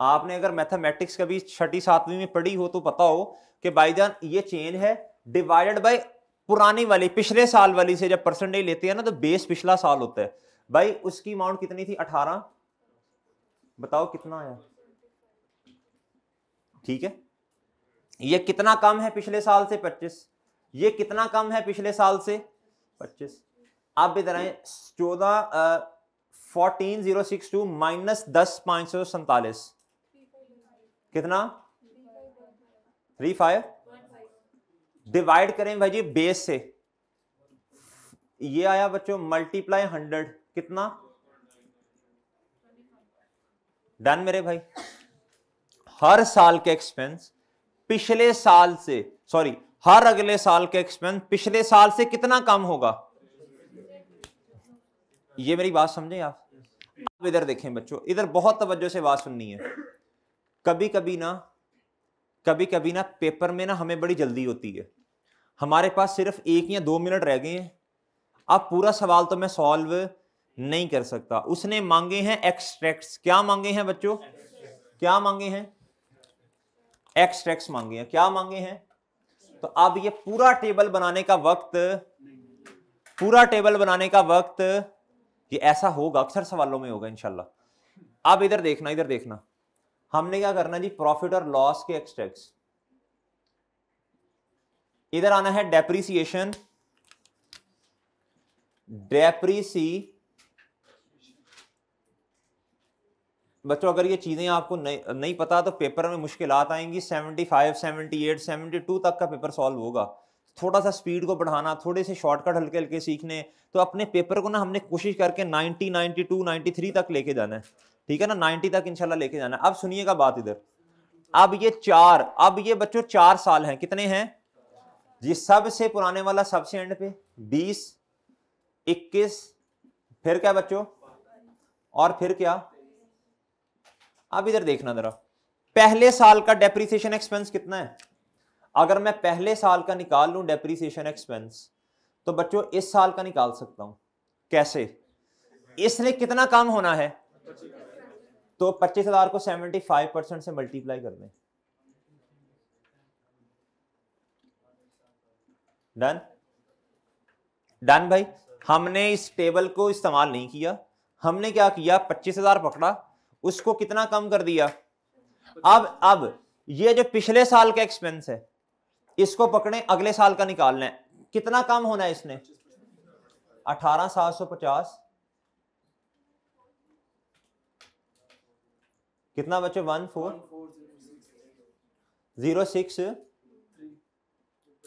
आपने अगर मैथमेटिक्स कभी छठी सातवीं में पढ़ी हो तो पता हो कि बाईजान ये चेंज है डिवाइडेड बाय पुरानी वाली पिछले साल वाली से जब परसेंटेज लेते हैं ना तो बेस पिछला साल होता है भाई उसकी अमाउंट कितनी थी अठारह बताओ कितना आया ठीक है ये कितना कम है पिछले साल से पच्चीस ये कितना कम है पिछले साल से पच्चीस आप भी तरह चौदह fourteen zero six two minus दस पाँच सौ सैतालीस कितना थ्री फाइव डिवाइड करें भाई जी बेस से ये आया बच्चों मल्टीप्लाई हंड्रेड कितना डन मेरे भाई हर साल के एक्सपेंस पिछले साल से सॉरी हर अगले साल के एक्सपेंस पिछले साल से कितना कम होगा ये मेरी बात समझे आप अब इधर देखें बच्चों इधर बहुत तवज्जो से बात सुननी है कभी कभी ना कभी कभी ना पेपर में ना हमें बड़ी जल्दी होती है हमारे पास सिर्फ एक या दो मिनट रह गए हैं अब पूरा सवाल तो मैं सॉल्व नहीं कर सकता उसने मांगे हैं एक्सट्रैक्ट्स क्या मांगे हैं बच्चों क्या मांगे हैं एक्सट्रैक्ट्स मांगे हैं क्या मांगे हैं तो अब ये पूरा टेबल बनाने का वक्त पूरा टेबल बनाने का वक्त ये ऐसा होगा अक्सर सवालों में होगा इनशाला अब इधर देखना इधर देखना हमने क्या करना जी प्रॉफिट और लॉस के एक्सट्रैक्ट इधर आना है डेप्रीसिएशन डेप्रीसी बच्चों अगर ये चीज़ें आपको नहीं नहीं पता तो पेपर में मुश्किल आएंगी seventy five seventy eight seventy two तक का पेपर सॉल्व होगा थोड़ा सा स्पीड को बढ़ाना थोड़े से शॉर्टकट हल्के हल्के सीखने तो अपने पेपर को ना हमने कोशिश करके ninety ninety two ninety three तक लेके जाना है ठीक है ना नाइन्टी तक इनशाला लेके जाना अब सुनिएगा बात इधर अब ये चार अब ये बच्चों चार साल हैं कितने हैं जी सबसे पुराने वाला सबसे एंड पे बीस इक्कीस फिर क्या बच्चों और फिर क्या अब इधर देखना जरा पहले साल का डेप्रीसिएशन एक्सपेंस कितना है अगर मैं पहले साल का निकाल लूं डेप्रीसिएशन एक्सपेंस तो बच्चों इस साल का निकाल सकता हूं कैसे इसलिए कितना काम होना है तो पच्चीस हजार को सेवेंटी फाइव परसेंट से मल्टीप्लाई कर दें डन डन भाई हमने इस टेबल को इस्तेमाल नहीं किया हमने क्या किया पच्चीस हजार पकड़ा उसको कितना कम कर दिया अब अब ये जो पिछले साल का एक्सपेंस है इसको पकड़े अगले साल का निकालना है कितना कम होना है इसने अठारह सात सौ पचास कितना बचे one four zero six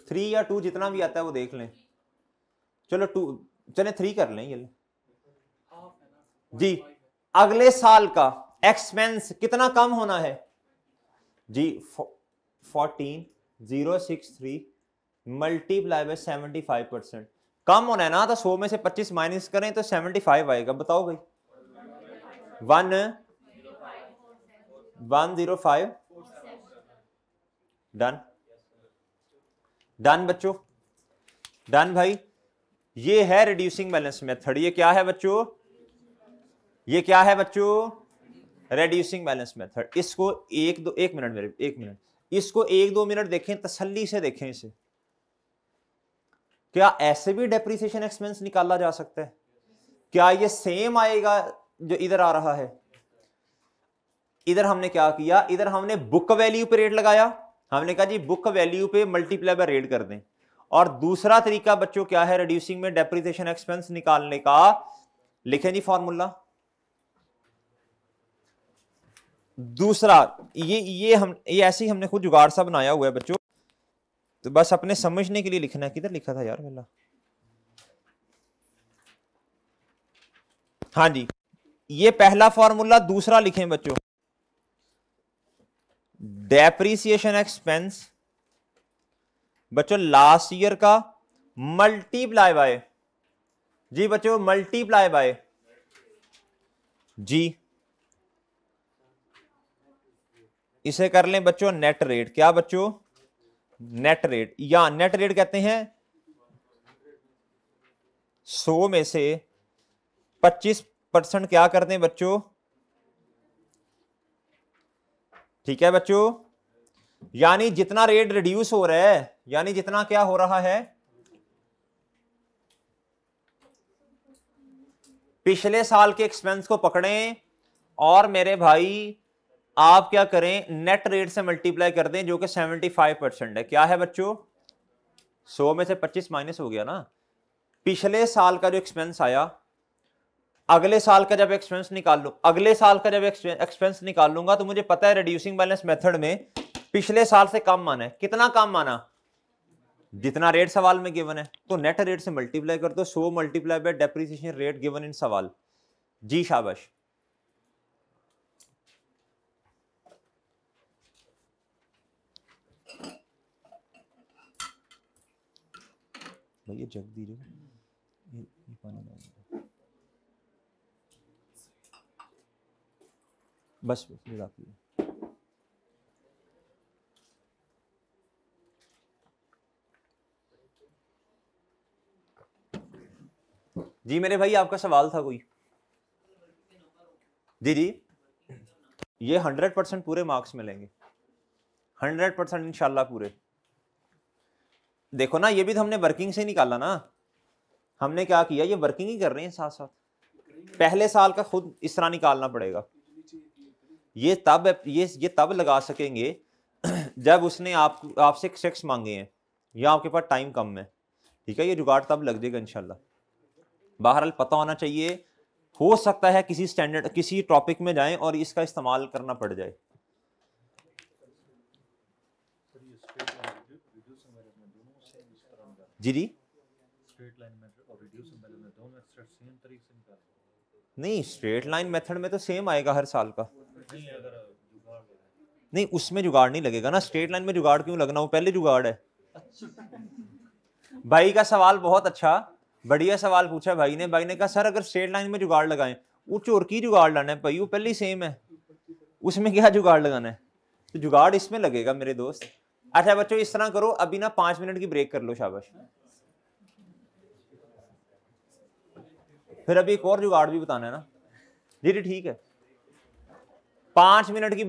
three या टू जितना भी आता है वो देख लें चलो टू चले थ्री कर लें ये जी अगले साल का एक्सपेंस कितना कम होना है जी fourteen zero six three multiply by seventy five percent कम होना है ना तो सौ में से पच्चीस माइनस करें तो सेवेंटी फाइव आएगा बताओ भाई one one zero five done done बच्चों डन भाई ये है रिड्यूसिंग बैलेंस मेथड ये क्या है बच्चों ये क्या है बच्चों रेड्यूसिंग बैलेंस मेथड इसको एक दो एक मिनट मेरे एक मिनट इसको एक दो मिनट देखें तसल्ली से देखें इसे क्या ऐसे भी डेप्रिसिएशन एक्सपेंस निकाला जा सकता है क्या ये सेम आएगा जो इधर आ रहा है इधर हमने क्या किया इधर हमने बुक वैल्यू पे रेट लगाया हमने कहा जी बुक वैल्यू पे मल्टीप्लाई बाय रेट कर दें और दूसरा तरीका बच्चों क्या है रिड्यूसिंग में डेप्रिसिएशन एक्सपेंस निकालने का लिखें जी फॉर्मूला दूसरा ये ये हम ये ऐसे ही हमने खुद जुगाड़ सा बनाया हुआ है बच्चों तो बस अपने समझने के लिए लिखना है किधर लिखा था यार मेला हाँ जी ये पहला फॉर्मूला दूसरा लिखें बच्चों डेप्रीसिएशन एक्सपेंस बच्चों लास्ट ईयर का मल्टीप्लाई बाय जी बच्चों मल्टीप्लाई बाय जी इसे कर लें बच्चों नेट रेट क्या बच्चों नेट रेट या नेट रेट कहते हैं सौ में से पच्चीस परसेंट क्या करते हैं बच्चों ठीक है बच्चों यानी जितना रेट रिड्यूस हो रहा है यानी जितना क्या हो रहा है पिछले साल के एक्सपेंस को पकड़ें और मेरे भाई आप क्या करें नेट रेट से मल्टीप्लाई कर दें जो कि 75 परसेंट है क्या है बच्चों 100 में से 25 माइनस हो गया ना पिछले साल का जो एक्सपेंस आया अगले साल का जब एक्सपेंस निकाल लूँ अगले साल का जब एक्सपेंस निकाल लूंगा तो मुझे पता है रिड्यूसिंग बैलेंस मेथड में पिछले साल से कम माना है कितना कम माना जितना रेट सवाल में गिवन है तो नेट रेट से मल्टीप्लाई कर दो so multiply by depreciation rate given in सवाल जी शाबाश भैया जग दीजिएगा ये पानी बस बस जी मेरे भाई आपका सवाल था कोई जी जी ये हंड्रेड परसेंट पूरे मार्क्स मिलेंगे हंड्रेड परसेंट इनशाला पूरे देखो ना ये भी तो हमने वर्किंग से निकाला ना हमने क्या किया ये वर्किंग ही कर रहे हैं साथ साथ पहले साल का खुद इस तरह निकालना पड़ेगा ये तब ये ये तब लगा सकेंगे जब उसने आप आपसे सेक्स मांगे हैं या आपके पास टाइम कम है ठीक है ये जुगाड़ तब लग जाएगा इनशाला बहरहाल पता होना चाहिए हो सकता है किसी स्टैंडर्ड किसी टॉपिक में जाएं और इसका इस्तेमाल करना पड़ जाए जी जी नहीं स्ट्रेट लाइन मेथड में तो सेम आएगा हर साल का नहीं उसमें जुगाड़ नहीं लगेगा ना स्ट्रेट लाइन में जुगाड़ क्यों लगना वो पहले जुगाड़ है अच्छा। भाई का सवाल बहुत अच्छा बढ़िया सवाल पूछा भाई ने भाई ने कहा सर अगर स्ट्रेट लाइन में जुगाड़ लगाए वो चोर की जुगाड़ लाना है भाई वो पहले ही सेम है उसमें क्या जुगाड़ लगाना है तो जुगाड़ इसमें लगेगा मेरे दोस्त अच्छा बच्चों इस तरह करो अभी ना पांच मिनट की ब्रेक कर लो शाबाश फिर अभी एक और जुगाड़ भी बताना है ना जी जी ठीक है पांच मिनट की